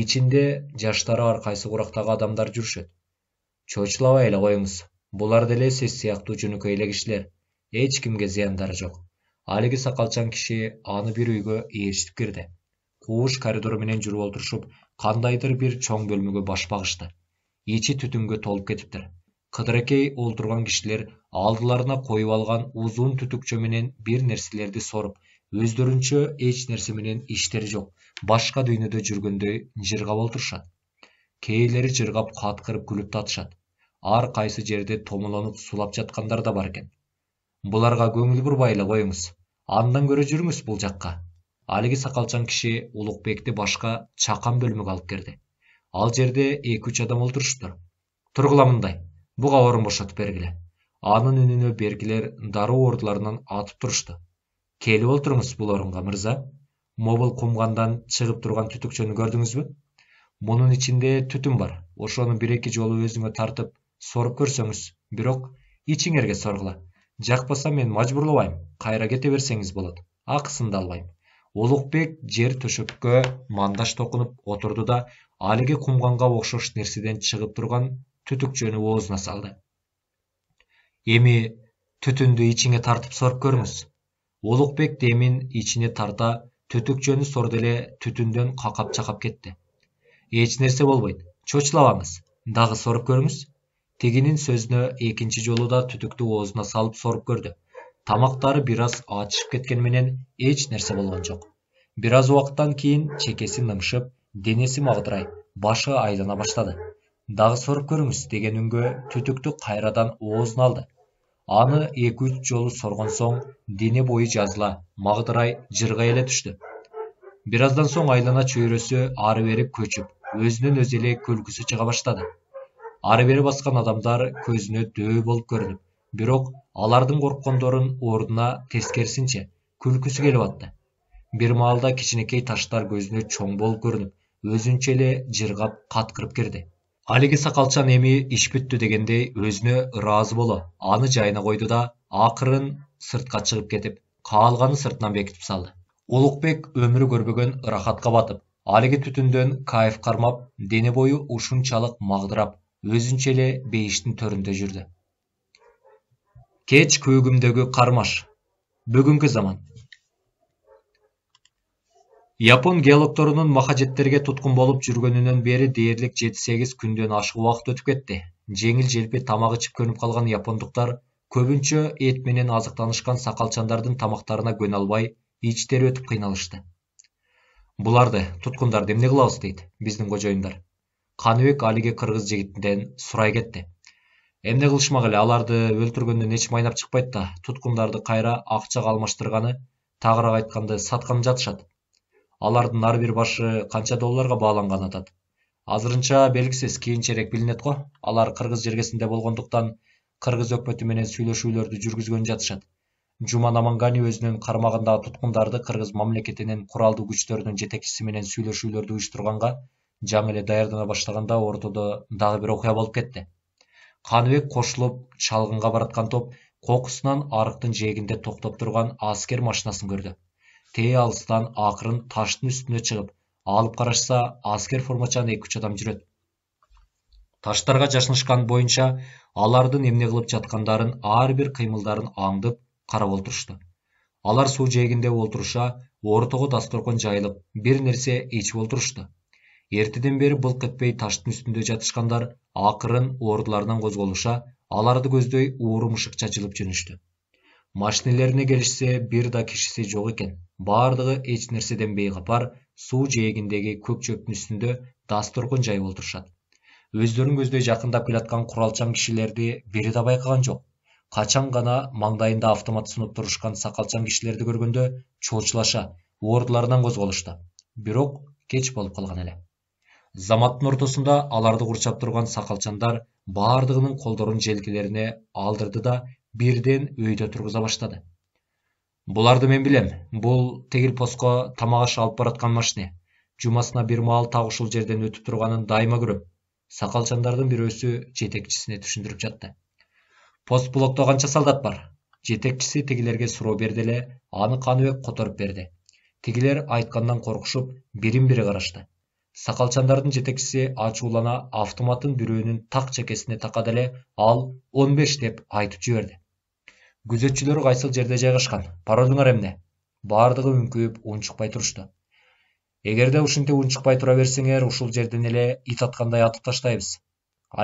S1: ичинде жаштары ар кайсы курактагы адамдар жүрүшөт чочулабай эле коюңуз Бұлар деле сиз сияқты жөнөкөйлек кишилер эч кімге зияндары жоқ. алиги сакалчан киши аны бир үйгө ээрчитип кирди кууш коридор менен жүрүп отурушуп кандайдыр бир чоң бөлмөгө баш багышты ичи түтүнгө толуп кетиптир кыдыракей олтурган кишилер алдыларына қойып алған узун түтүкчө менен бир нерселерди соруп өздөрүнчө эч нерсе менен иштери жок башка дүйнөдө жүргөндөй жыргап отурушат кээлери жыргап каткырып күлүп татышат ар қайсы жерде томыланып сулап жатқандар да бар экен буларга көңіл бурбай эле коюңуз андан көрө жүрүңүз бул жакка алиги сакалчан киши улукбекти башка чакан бөлмөгө алып кирди ал жерде эки үч адам тұр тургула мындай буга орын бошотуп бергиле анын үнүнө бергілер дароо ордуларынан атып тұрышты. келип отырыңыз бул орунга мырза мобул кумгандан чыгып турган түтүкчөнү көрдүңүзбү мунун ичинде түтүн бар ошону бир эки жолу өзүңө тартып сорып көрсеңіз бирок ичиңерге соргула жакпаса мен мажбурлабайм кайра кете берсеңиз болот акысын да албайм улукбек жер төшөккө мандаш токунуп отурду да алиги кумганга окшош нерседен чыгып турган түтүкчөнү оозуна салды эми түтүндү ичиңе тартып сорып көрүңүз улукбек демин ичине тарта түтүкчөнү сорду эле түтүндөн какап чакап кетти эч нерсе болбойт чочулабаңыз дагы сорып көрүңүз Тегенің сөзіні екінші жолу да түтікті оозуна салып сорып көрді. Тамақтары біраз атышып кеткенменен еч нәрсе болған жоқ. Біраз уақыттан кейін чекесі убакыттан денесі мағдырай башы айлана баштады Дағы сорып көрүңүз деген үнгө түтікті қайрадан оозуна алды аны эки үч жолу сорған соң дене бойы жазыла мағдырай жырғай эле түштү соң айлана чөйрөсү ары бери көчүп өзүнөн өзү көлгісі күлкүсү чыга баштады ары бері басқан адамдар көзіне дөу болып көрініп бирок алардың корккондорун ордуна тескерисинче күлкүсү келип атты бир маалда кичинекей таштар көзүнө чоң болуп көрүнүп өзүнчө эле жыргап каткырып кирди алиги сакалчан эми иш бүттү дегендей өзүнө ыраазы боло аны жайына койду да акырын сыртка чыгып кетип каалганын сыртынан бекитип салды улукбек өмүрү көрбөгөн ырахатка батып алиги түтүндөн кайф кармап дене бою ушунчалык магдырап өзіншеле бейіштің бейиштин жүрді. кеч көгімдегі қармаш бүгінгі заман япон геологтарының махажеттерге туткун болып жүргөнүнөн бері дейірлік 7-8 күнден ашық уақыт өтіп кетті. жеңил желпе тамағы ичип көнүп қалған япондықтар көбүнчө эт менен азыктанышкан сакалчандардын тамактарына албай ичтери өтіп кыйналышты Бұларды туткундарды эмне кылабыз дейт біздің қожайындар каныбек алиге кыргыз жигитинен сурай кетти эмне кылышмак эле аларды өлтүргөндөн эч майнап чыкпайт да туткундарды кайра акчага алмаштырганы тагыраак айтканда сатканы жатышат алардын ар бир башы канча долларга бааланганы атат азырынча белгисиз кийинчерээк билинет го алар кыргыз жергесинде болгондуктан кыргыз өкмөтү менен сүйлөшүүлөрдү жүргүзгөнү жатышат жума намангали өзүнүн кармагындагы туткундарды кыргыз мамлекетинин куралдуу күчтөрүнүн жетекчиси менен сүйлөшүүлөрдү уюштурганга жаңы эле даярдана баштаганда ортодо дагы бир окуя болуп кетти каныбек кошулуп чалгынга бараткан топ кокусунан арыктын жээгинде токтоп турган аскер машинасын көрдү тээ алыстан акырын таштын үстүнө чыгып алып карашса аскер формачан эки үч адам жүрөт таштарга жашынышкан боюнча алардын эмне кылып жаткандарын ар бир кыймылдарын аңдып карап олтурушту алар суу жээгинде олтуруша ортого дасторкон жайылып бир нерсе ичип олтурушту ертеден бері бұл етпей таштың үстінде жатышқандар ақырын ордыларынан қозғалуша аларды көздөй уыры мұшық жылып жөнешті машинелеріне келишсе бир да кишиси жок экен баардыгы эч нерседен бейкапар суу жээгиндеги көк чөптүн үстүндө дасторкон жайып олтурушат өздөрүн көздөй жакындап келаткан куралчан кишилерди бири да байкаган жок качан гана маңдайында автомат сунуп турушкан сакалчан кишилерди көргөндө чоочулаша ордуларынан козголушту бирок кеч болуп калган эле заматтын ортосунда аларды курчап турган сакалчандар баардыгынын колдорун желкелерине алдырды да бирден өйдө тургуза баштады буларды мен билем бул тегил постко тамак аш алып бараткан машине жумасына бир маал так ушул жерден өтүп турганын дайыма көрөм сакалчандардын бирөөсү жетекчисине түшүндүрүп жатты пост блокто канча солдат бар жетекчиси тигилерге суроо берди эле аны каныбек которуп берди тигилер айткандан коркушуп бирин бири карашты сакалчандардын жетекчиси ачуулана автоматын бирөөнүн так чекесине такады эле ал он беш деп айтып жиберди күзөтчүлөр кайсыл жерде жайгашкан паролуңар эмне баардыгы үңкүйүп унчукпай турушту эгерде ушинтип унчукпай тура берсеңер ушул жерден эле ит аткандай атып таштайбыз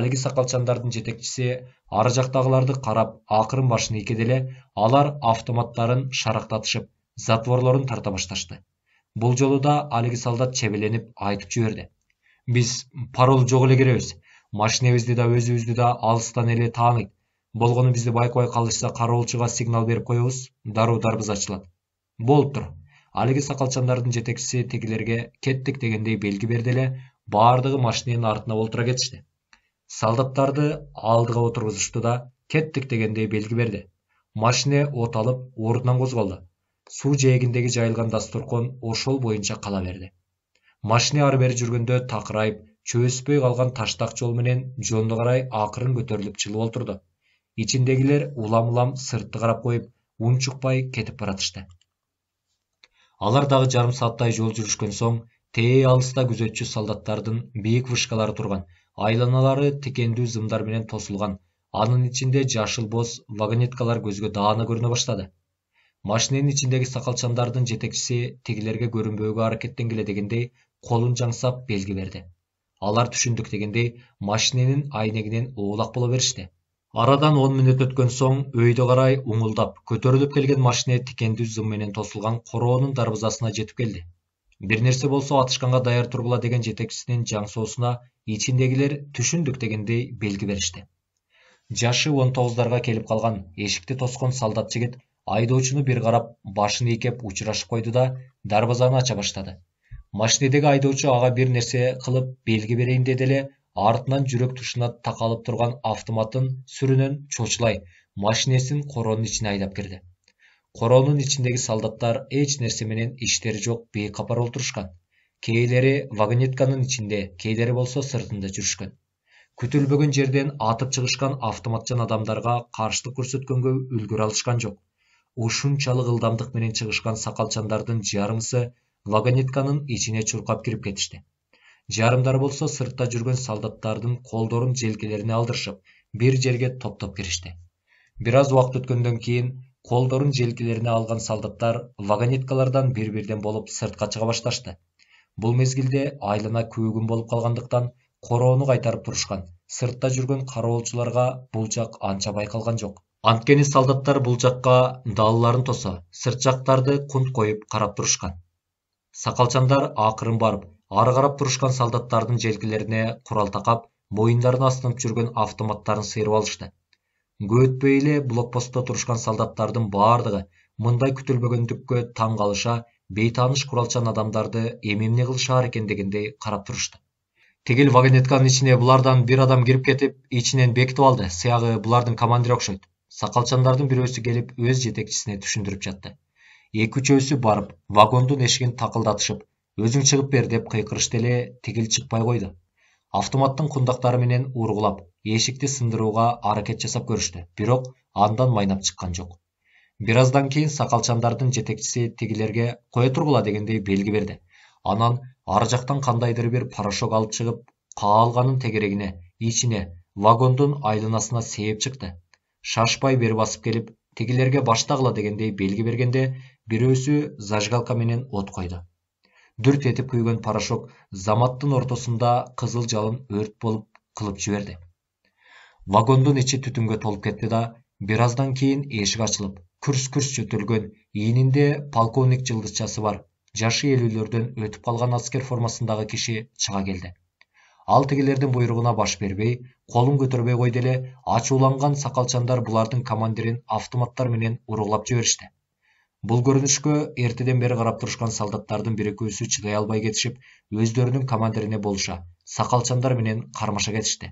S1: алиги сакалчандардын жетекчиси ары жактагыларды карап акырын башын ийкеди эле алар автоматтарын шарактатышып затворлорун тарта башташты Бұл жолы да алиги салдат чебеленіп айтып жиберди биз парол жок эле киребиз машинебизди да өзүбүздү да алыстан эле тааныйт болгону бизди байкабай қалышса кароолчуга сигнал берип коебуз дароо дарбыз Болып болуптур алиги сақалчандардың жетекчиси тегілерге кеттік дегендей белгі берди эле баардыгы артына олтура кетишти Салдаттарды алдыға отургузушту да кеттік дегендей белгі берді. машине от алып ордунан козголду суу жээгиндеги жайылган дасторкон ошол боюнча кала берди машине ары бери жүргөндө такырайып чөөспөй калган таштак жол менен жонуна карай акырын көтөрүлүп чыгып олтурду ичиндегилер улам улам сыртты карап коюп ун чукпай кетип баратышты алар дагы жарым сааттай жол жүрүшкөн соң тээ алыста күзөтчү солдаттардын бийик вышкалары турган айланалары тикендүү зымдар менен тосулган анын ичинде жашыл боз вагонеткалар көзгө даана көрүнө баштады машиненин ичиндеги сакалчандардын жетекчиси тигилерге көрүнбөөгө аракеттенгиле дегендей колун жаңсап белги берди алар түшүндүк дегендей машиненин айнегинен оолак боло беришти арадан он мүнөт өткөн соң өйдө карай уңулдап көтөрүлүп келген машине тикендүү зым менен тосулган короонун дарбазасына жетип келди бир нерсе болсо атышканга даяр тургула деген жетекчисинин жаңсоосуна ичиндегилер түшүндүк дегендей белги беришти жашы он тогуздарга келип калган эшикти тоскон солдат жигит айдоочуну бир карап башын ийкеп учурашып койду да дарбазаны ача баштады машинедеги айдоочу ага бир нерсе кылып белги берейин деди эле артынан жүрөк тушуна такалып турган автоматтын сүрүнөн чочулай машинесин короонун ичине айдап кирди короонун ичиндеги солдаттар эч нерсе менен иштери жок бейкапар олтурушкан кээлери вагонетканын ичинде кээлери болсо сыртында жүрүшкөн күтүлбөгөн жерден атып чыгышкан автоматчан адамдарга каршылык көрсөткөнгө үлгүрө алышкан жок ушунчалык ылдамдык менен чыгышкан сакалчандардын жарымысы вагонетканын ичине чуркап кирип кетишти жарымдары болсо сыртта жүргөн солдаттардын колдорун желкелерине алдырышып бир жерге топтоп киришти бир аз убакыт өткөндөн кийин колдорун желкелерине алган солдаттар вагонеткалардан бир бирден болуп сыртка чыга башташты бул мезгилде айлана күүгүн болуп калгандыктан короону кайтарып турушкан сыртта жүргөн кароолчуларга бул жак анча байкалган жок анткени солдаттар бұл жаққа далаларын тоса сырт жақтарды кунт қойып қарап турушкан сакалчандар ақырын барып ары қарап турушкан солдаттардын желкелерине құрал тақап моюндарынын астынып жүрген автоматтарын сыйрып алышты көп өтпөй эле блокпостто турушкан солдаттардын баардыгы мындай күтүлбөгөндүккө таң калыша бейтааныш куралчан адамдарды эми эмне кылышаар экен дегендей карап турушту тигил вагонетканын ичине булардан бир адам кирип кетип ичинен бекитип алды сыягы булардын командири окшойт сакалчандардын бирөөсү келип өз жетекчисине түшүндүрүп жатты эки үчөөсү барып вагондун эшигин такылдатышып өзүң чыгып бер деп кыйкырышты эле тигил чыкпай койду автоматтын кундактары менен ургулап эшикти сындырууга аракет жасап көрүштү бирок андан майнап чыккан жок бир аздан кийин сакалчандардын жетекчиси тигилерге кое тургула дегендей белги берди анан ары жактан кандайдыр бир порошок алып чыгып каалганын тегерегине ичине вагондун айланасына сээп чыкты шашпай бери басып келип тигилерге баштагыла дегендей белги бергенде бирөөсү зажигалка менен от койду дүрт этип күйгөн порошок заматтын ортосунда кызыл жалын өрт болуп кылып жиберди вагондун ичи түтүнгө толуп кетти да бир аздан кийин эшик ачылып күрс күрс жөтөлгөн ийнинде полковник жылдызчасы бар жашы элүүлөрдөн өтүп калган аскер формасындагы киши чыга келди ал тігілердің бұйрығына баш бербей қолын көтермей қойды еле ашуланған сақалшандар бұлардың командирін уругулап ұрғылап бул бұл көрінішке ертеден бері қарап тұрған солдаттардың экөөсү шыдай албай кетишип өздерінің командиріне болуша сақалшандар менен қармаша кетишти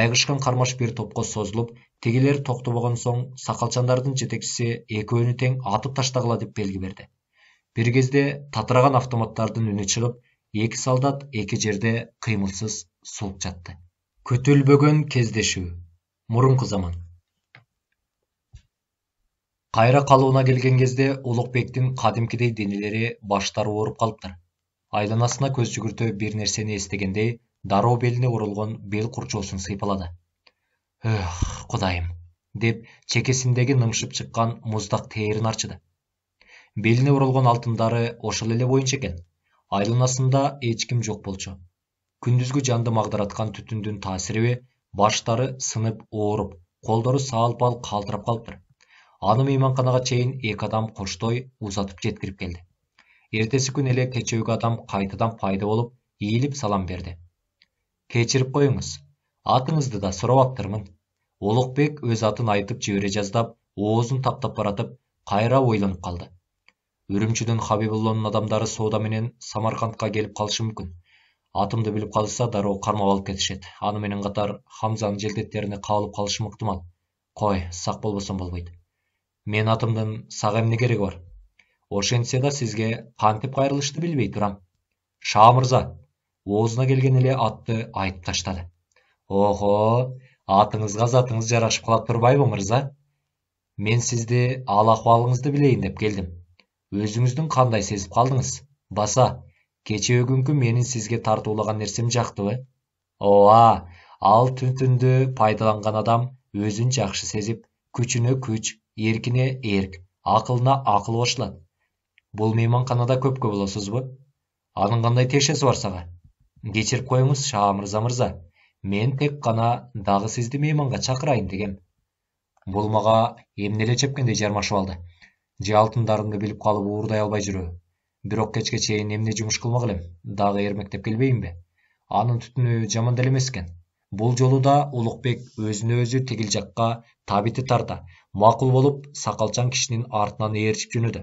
S1: айғышқан қармаш бір топқа созылып тегелер токтобогон соң сакалчандардын жетекшісі экөөнү тең атып таштагыла деп белгі берді бір кезде татыраған автоматтардың үні шығып екі солдат екі жерде қимылсыз сұлық жатты көтелбөген кездесу мұрынғы заман қайра қалуына келген кезде ұлықбектің кадимкидей денелері баштары ооруп қалыптыр айланасына көз жүгірте бір нәрсені эстегендей дару беліне оралған бел құрчосын сыйпалады үх құдайым деп чекесіндегі нымшып шыққан мұздақ терін аршыды беліне оралған алтындары ошол эле боюнча экен айланасында эч ким жок болчу күндүзгү жанды магдараткан түтүндүн таасири баштары сынып ооруп колдору саал пал калтырап калыптыр аны мейманканага чейин эки адам коштой узатып жеткирип келди эртеси күнү эле кечөөгү адам кайтадан пайда болуп ийилип салам берди кечирип коюңуз атыңызды да сурабаптырмын улукбек өз атын айтып жибере жаздап оозун таптап баратып кайра ойлонуп калды үрүмчүдөн хабибуллонун адамдары соода менен самаркандка келип калышы мүмкүн атымды билип калышса дароо кармап алып кетишет аны менен катар хамзанын желтеттерине кабылып калышым ыктымал кой сак болбосом болбойт менин атымдын сага эмне кереги бар ошентсе да сизге кантип кайрылышты билбей турам шаа мырза оозуна келген эле атты айтып таштады охо атыңызга затыңыз жарашып калат турбайбы мырза мен сизди ал акыбалыңызды билейин деп келдим өзіңіздің қандай сезіп қалдыңыз баса кешегі күнгі менің сізге тартулаған нәрсем жақтыбы Оа ал түтінді пайдаланған адам өзін жақсы сезіп күчіне күч еркіне ерк ақылына ақыл қосылады бұл мейманханада көпке боласыз ба аның қандай тешесі бар саға кешіріп қойыңыз шаа мырза мен тек қана дағы сізді мейманға шақырайын дегем бұл маға емнелеп жепкендей жармашып алды же алтындарымды билип калып уурдай албай жүрөбү бирок кечке чейин эмне жумуш кылмак элем дагы эрмектеп келбейинби анын түтүнү жаман деле эмес экен бул жолу да улукбек өзүнө өзү тигил жакка табити тарта макул болуп сакалчан кишинин артынан ээрчип жөнөдү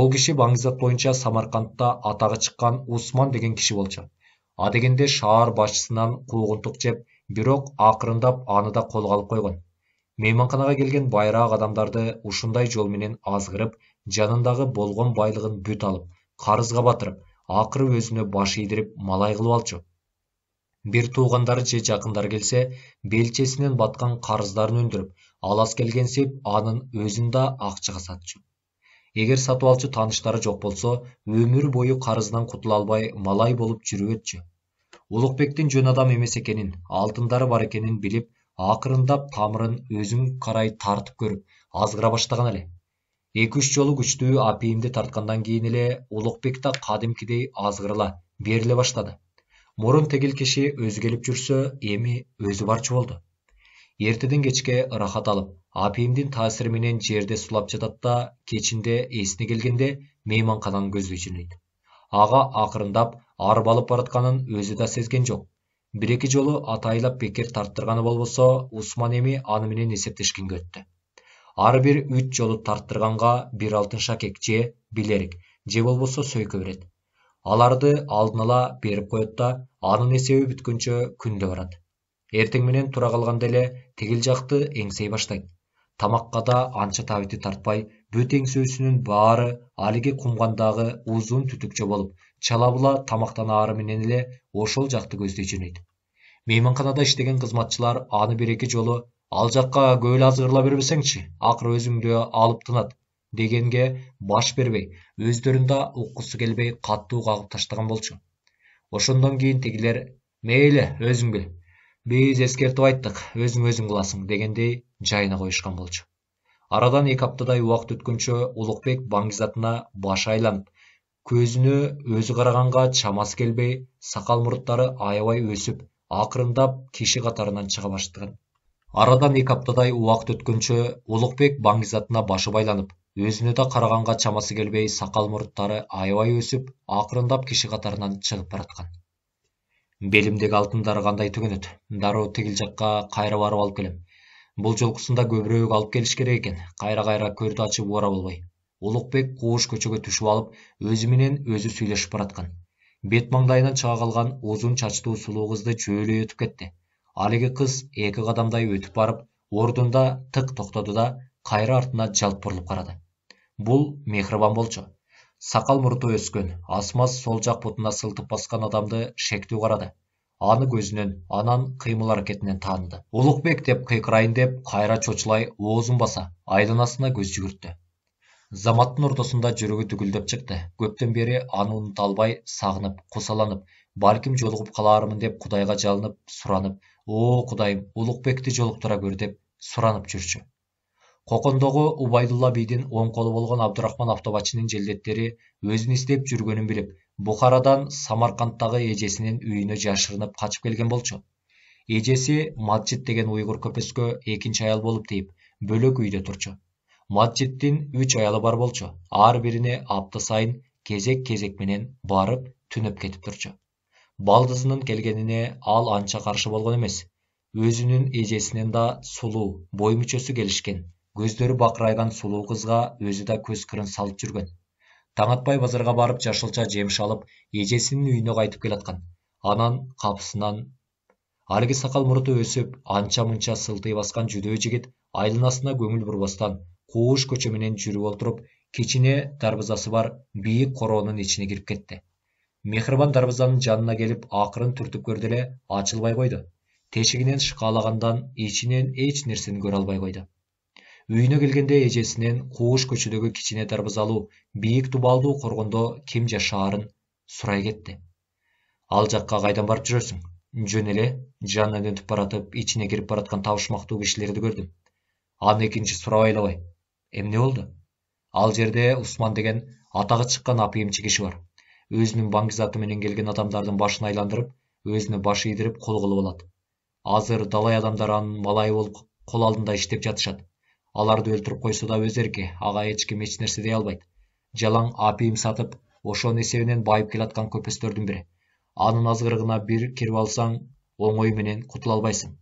S1: бул киши баңгизат боюнча самаркандта атагы чыккан усман деген киши болчу адегенде шаар башчысынан куугунтук жеп бирок акырындап аны да колго алып койгон мейманканага келген байраак адамдарды ушундай жол менен азгырып жанындагы болгон байлыгын бүт алып карызга батырып акыры өзүнө баш ийдирип малай кылып алчу бир туугандары же жакындары келсе белчесинен баткан карыздарын өндүрүп алас келгенсип анын өзүн да акчага сатчу эгер сатып алчу тааныштары жок болсо өмүр бою карызынан кутула албай малай болуп жүрүп өтчү улукбектин жөн адам эмес экенин алтындары бар экенин билип ақырындап тамырын өзім қарай тартып көріп азғыра баштаған әлі екі үш жолы күчтүү апиимди тартқандан кейін эле улукбек да кадимкидей азгырыла бериле баштады мурун киши өзү келип жүрсө эми өзі барчу болду эртеден кечке ырахат алып апиимдин таасири менен жерде сулап жатат да кечинде эсине келгенде мейманкананы көздөй жөнөйт ага акырындап арбалып баратканын өзү да сезген жок бир эки жолу атайылап бекер тарттырганы болбосо усман эми аны менен эсептешкенге өттү ар бир үч жолу тарттырганга бир алтын шакек же билерк же болбосо сөйкө берет аларды алдын ала берип коет да анын эсеби бүткөнчө күндө барат эртең менен тура калганда эле тигил жакты эңсей баштайт тамакка да анча табити тартпай бүт эңсөөсүнүн баары алиги кумгандагы узун түтүкчө болуп чала була тамактан тамактанаары менен эле ошол жакты көздөй жөнөйт мейманканада иштеген кызматчылар аны бир эки жолу ал жакка көл эле бербесеңчи акыры өзүңдү алып тынат дегенге баш бербей өздөрүн да уккусу келбей катуу кагып таштаган болчу ошондон кийин тигилер мейли өзүң бил биз эскертип айттык өзүң өзүң кыласың дегендей жайына коюшкан болчу арадан эки аптадай убакыт өткөнчө улукбек баңгизатына башы айланып көзүнө өзү караганга чамасы келбей сакал муруттары аябай өсүп акырындап киши катарынан чыга баштаган арадан эки аптадай убакыт өткөнчө улукбек баңгизатына башы байланып өзүнө да караганга чамасы келбей сакал мурттары аябай өсүп акырындап киши катарынан чыгып бараткан белимдеги алтындар кандай түгөнөт дароо тигил жакка кайра барып алып келем бул жолкусунда көбүрөөк алып келиш керек экен кайра кайра көрдү ачып убара болбой улукбек кууш көчөгө түшүп алып өзү менен өзү сүйлөшүп бараткан бет маңдайынан чыга калган узун чачтуу сулуу кызды жөөлөй өтүп кетти алиги кыз эки кадамдай өтүп барып ордунда тык токтоду да кайра артына жалт бурулуп карады бул мехрибан болчу сакал мурту өскөн асмас сол жак бутуна сылтып баскан адамды шектүү карады аны көзүнөн анан кыймыл аракетинен тааныды улукбек деп кыйкырайын деп кайра чочулай оозун баса айланасына көз жүгүрттү заматтын ортосунда жүрөгү дүгүлдөп чыкты көптөн бери аны унута албай сагынып кусаланып балким жолугуп калармын деп кудайга жалынып суранып о кудайым улукбекти жолуктура көр деп суранып жүрчү кокондогу убайдулла бийдин оң колу болгон абдурахман автобачынын желдеттери өзүн издеп жүргөнүн билип бухарадан самарканддагы эжесинин үйүнө жашырынып качып келген болчу эжеси маджид деген уйгур көпөскө экинчи аял болуп тийип бөлөк үйдө турчу Матчеттин үч аялы бар болчу ар бирине апта сайын кезек кезек менен барып түнөп кетип турчу балдызынын келгенине ал анча каршы болгон эмес өзүнүн эжесинен да сулуу бой мүчөсү келишкен көздөрү бакырайган сулуу кызга өзү да көз кырын салып жүргөн таң атпай базарга барып жашылча жемиш алып эжесинин үйүнө кайтып келаткан анан капсынан алги сакал муруту өсүп анча мынча сылтый баскан жүдөө жигит айланасына көңүл бурбастан кууш көчө менен жүрүп олтуруп кичине дарбазасы бар бийик короонун ичине кирип кетти мехрибан дарбазанын жанына келип акырын түртүп көрдү эле ачылбай койду тешигинен шыкаалагандан ичинен эч нерсени көрө албай койду үйүнө келгенде эжесинен кууш көчөдөгү кичине дарбазалуу бийик дубалдуу коргондо ким жашаарын сурай кетти ал жакка кайдан барып жүрөсүң жөн эле жанынан өтүп баратып ичине кирип бараткан табышмактуу кишилерди көрдүм аны экинчи сурабай эла бой эмне болду ал жерде усман деген атагы чыккан апыйымчы киши бар өзүнүн баңгизаты менен келген адамдардын башын айландырып өзүнө баш ийдирип кол кылып алат азыр далай адамдар анын малайы болуп кол алдында иштеп жатышат аларды өлтүрүп койсо да өз эрки ага эч ким эч нерсе дей албайт жалаң апыйыим сатып ошонун эсебинен байып келаткан көпөстөрдүн бири анын азгырыгына бир кирип алсаң оңой менен кутула албайсың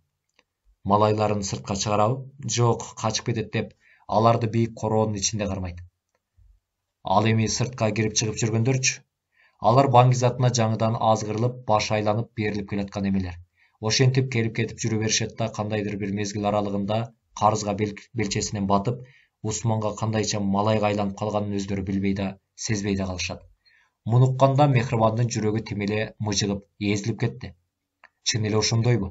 S1: малайларын сыртка чыгарабы жок качып кетет деп аларды бий қороның ішінде қармайды ал еме сыртқа кіріп шығып жүргендерчі алар баңгизатына жаңыдан азғырылып баш айланып беріліп келатқан емелер ошентип келіп кетіп жүре беришет да бір мезгіл аралығында қарызға карызга батып усманға қандайша малайга айланып қалғанын өздері билбей да сезбей да калышат муну укканда мехрибандын жүрөгү тим эле мыжылып ээзилип кетти чын эле ошондойбу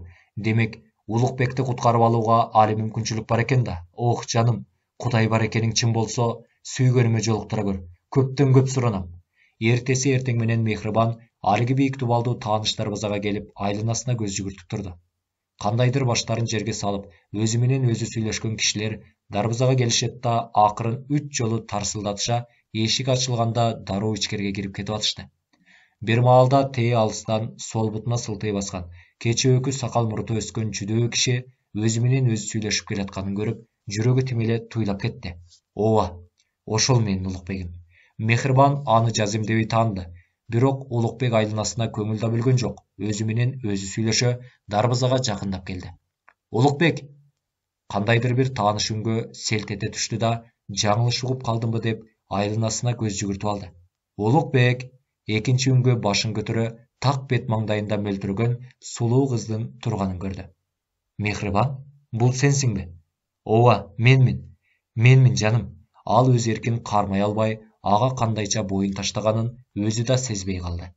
S1: демек улукбекти куткарып алууга али мүмкүнчүлүк бар экен да ох жаным құдай бар екенің чын болса сүйгеніме жолықтыра көр көптен көп сұранам ертесі менен мехрибан әлгі биік дубалды таныш дарбазаға келіп айланасына көз жүгіртіп тұрды қандайдыр баштарын жерге салып өзіменен өзі сөйлескен кішілер дарбазаға келіш да ақырын үч жолы тарсылдатыша есік ашылғанда дару ішкерге кіріп кетіп атышты бір маалда те алыстан сол бұтына сылтай басқан кече өкі сақал мұрты өскен жүдеу кіші өзіменен өзі сөйлесіп келе жатқанын көріп жүрегі тімеле туйлап кетті ооба ошол менин улукбегим мехрибан аны жаземдебей тааныды бирок улукбек айланасына көңүл да бөлгөн жок өзү менен өзү сүйлөшө дарбазага жакындап келди улукбек кандайдыр бир тааныш үнгө селт эте түштү да жаңылыш угуп калдымбы деп айланасына көз жүгүртүп алды улукбек экинчи үнгө башын көтөрө так бет маңдайында мөлтүрөгөн сулуу кыздын турганын көрдү мехрибан бул сенсиңби ооба менмин менмин жаным ал өз эркин кармай албай ага кандайча боюн таштаганын өзү да сезбей калды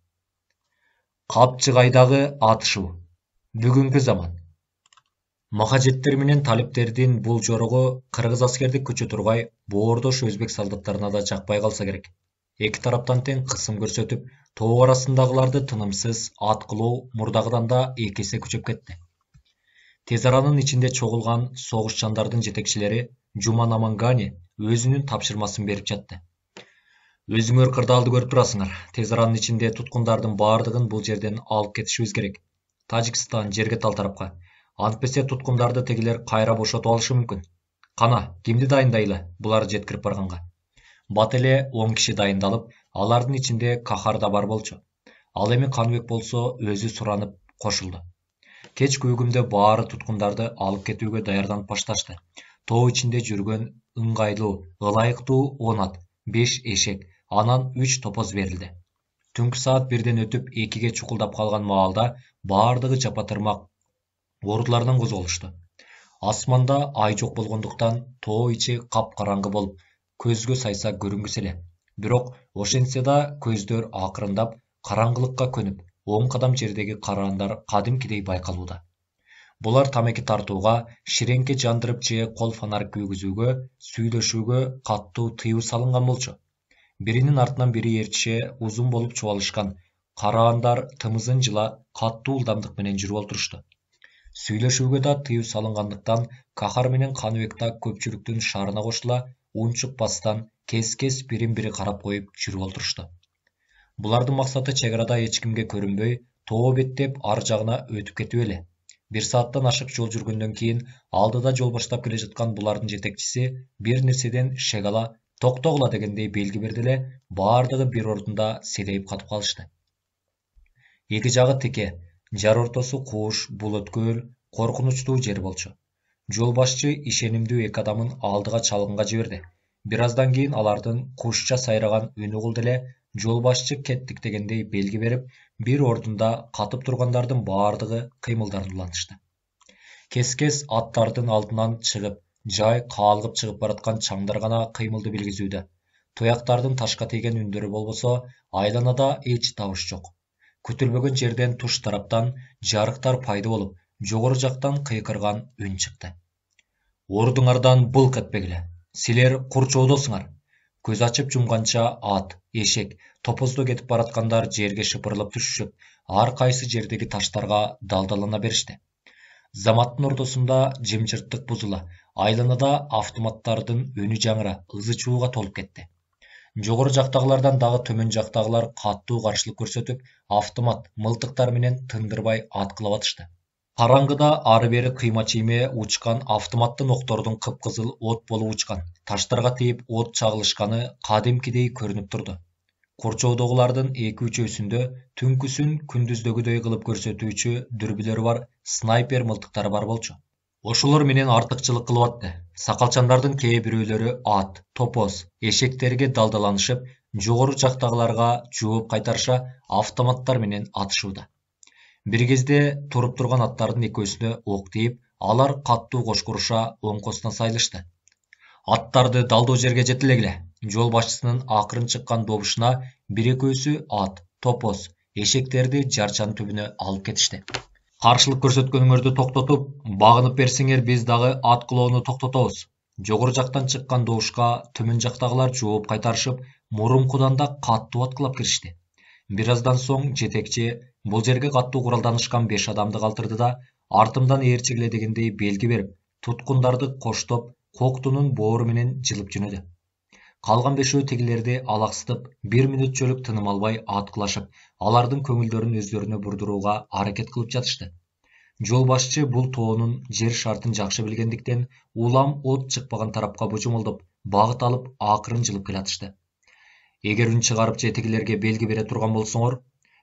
S1: капчыгайдагы атышуу бүгүнкү заман махажеддер менен талиптердин бул жоругу кыргыз аскердик күчү тургай боордош өзбек солдаттарына да жакпай калса керек эки тараптан тең кысым көрсөтүп тоо арасындагыларды тынымсыз аткылоо мурдагыдан да эки эсе күчөп кетти тез араның içinde чогулган согушчандардын жетекчилери жума намангани өзүнүн тапшырмасын беріп жатты өзүңөр кырдаалды көріп турасыңар тез аранын ичинде туткундардын баардыгын бул жерден алып кетишибиз керек тажикстан жерге талтарапқа. антпесе туткундарды тегілер кайра бошотуп алышы мүмкін. кана кимди дайындайлы Бұлар жеткіріп барғанға. бат эле он киши дайындалып алардын ішінде кахар да бар болчу ал эми каныбек болсо өзү суранып кошулду кеч көгімді бары тұтқындарды алып кетуге даярдан пашташты тоо ішінде жүргөн ыңгайлуу ылайыктуу он ат беш эшек анан үч топоз берилди түнкү саат бирден өтүп экиге чукулдап қалған маалда баардыгы жапа тырмак ордуларынан козголушту асманда ай жок болгондуктан тоо ичи капкараңгы болуп көзгө сайса көрүнгүс эле бирок ошентсе да көздөр акырындап караңгылыкка көнүп он қадам жердегі қарандар кәдімгідей байқалуда бұлар тамекі тартуға шіренке жандырып же қол фонар күйгізуге сөйлесуге қатты тыйу салынған болчу бірінің артынан бірі ертіше ұзын болып чуалышқан қараандар тымызын жыла қатты ылдамдық менен жүріп отырышты сүйлөшүүгө да тыюу салынғандықтан кахар менен каныбек көпшіліктің шарына қосыла кошула бастан кес кес бирин бири карап коюп жүрүп отырышты булардын максаты чек арада эч кимге көрүнбөй тоо беттеп ар жагына өтүп кетүү эле бир сааттан ашык жол жүргөндөн кийин алдыда жол баштап келе жаткан булардын жетекчиси бир нерседен шек ала токтогула дегендей белги берди эле баардыгы бир ордунда седейип катып калышты эки жагы тике жар ортосу кууш бул булөткөөл коркунучтуу жер болчу жол башчы ишенимдүү эки адамын алдыга чалгынга жиберди бир аздан кийин алардын кушча сайраган үнү угулду эле жолбасшы кеттік дегендей белгі беріп бір орнында қатып тұрғандардың барлығы қимылдарын ұланышты кес аттардың алдынан шығып жай қалғып шығып баратқан шаңдар ғана қимылды білгізуді тұяқтардың ташқа тиген үндері болмаса айланада еш дауыс жоқ күтілмеген жерден туш тараптан жарықтар пайда болып жоғары жақтан қиқырған үн шықты ордыңардан былқ етпегіле силер курчоодосуңар көз ачып жұмғанша ат ешек топозды кетіп баратқандар жерге шыпырылып ар қайсы жердегі таштарға далдалана берішті заматтың ордосында жем жырттық бұзыла айланада автоматтардың өні жаңыра ызы чуға толып кетті жоғары жақтағылардан дағы төмен жақтағылар қатты қарсылық көрсетіп автомат менен тындырбай атқылап атышты қараңғыда ары бері қима чиме учқан автоматты ноқтордың қып қызыл от болу учқан таштарға тиіп от шағылышқаны қадимкидей көрініп тұрды қоршоудағылардың екі үчеусінде түнкісін күндіздегідей қылып көрсетуші дүрбілері бар снайпер мылтықтары бар болчу ошолор менен артыкчылык кылып атты сакалчандардын кээ бирөөлөрү ат топоз эшектерге далдаланышып жогору жактагыларга жооп кайтарыша автоматтар менен атышууда бир кезде туруп турган аттардын экөөсүнө ок тийип алар каттуу кошкуруша куруша оңкосуна сайылышты аттарды далдоо жерге жетелегиле жол башчысынын акырын чыккан добушуна бир экөөсү ат топоз эшектерди жарчанын түбүнө алып кетишти каршылык көрсөткөнүңөрдү токтотуп багынып берсеңер биз дагы ат кулоону токтотобуз жогору жактан чыккан добушка төмөн жактагылар жооп кайтарышып мурункудан да катуу аткылап киришти бир аздан соң жетекчи бул жерге катуу куралданышкан беш адамды калтырды да артымдан ээрчигиле дегендей белги берип туткундарды коштоп коктунун боору менен жылып жөнөдү калган бешөө тигилерди алаксытып бир мүнөтчөлүк тыным албай аткылашып алардын көңүлдөрүн өздөрүнө бурдурууга аракет кылып жатышты жол башчы бул тоонун жер шартын жакшы билгендиктен улам от чыкпаган тарапка божомолдоп багыт алып акырын жылып келатышты эгер үн чыгарып же тигилерге белги бере турган болсоңор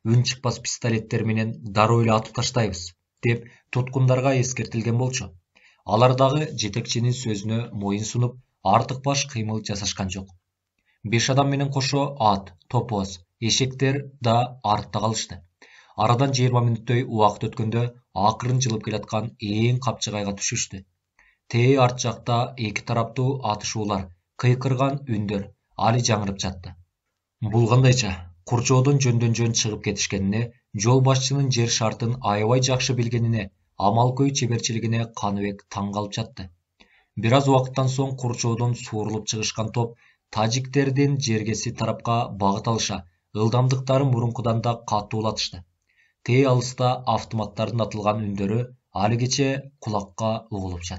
S1: үн чыкпас пистолеттер менен дароо эле атып таштайбыз деп туткундарга эскертилген болчу алар дагы жетекчинин сөзүнө моюн сунуп артык баш кыймыл жасашкан жок беш адам менен кошо ат топоз эшектер да артта калышты арадан жыйырма мүнөттөй убакыт өткөндө акырын жылып келаткан ээн капчыгайга түшүштү те арт жакта эки тараптуу атышуулар кыйкырган үндөр али жаңырып жатты бул кандайча курчоодон жөндөн жөн чыгып кетишкенине жол башчынын жер шартын аябай жакшы билгенине амалкөй чеберчилигине каныбек таң калып жатты бир аз убакыттан соң курчоодон суурулуп чыгышкан топ тажиктердин жергеси тарапка багыт алыша ылдамдыктарын мурункудан да катуулатышты тээ алыста автоматтардын атылган үндөрү алигиче кулакка угулуп жатты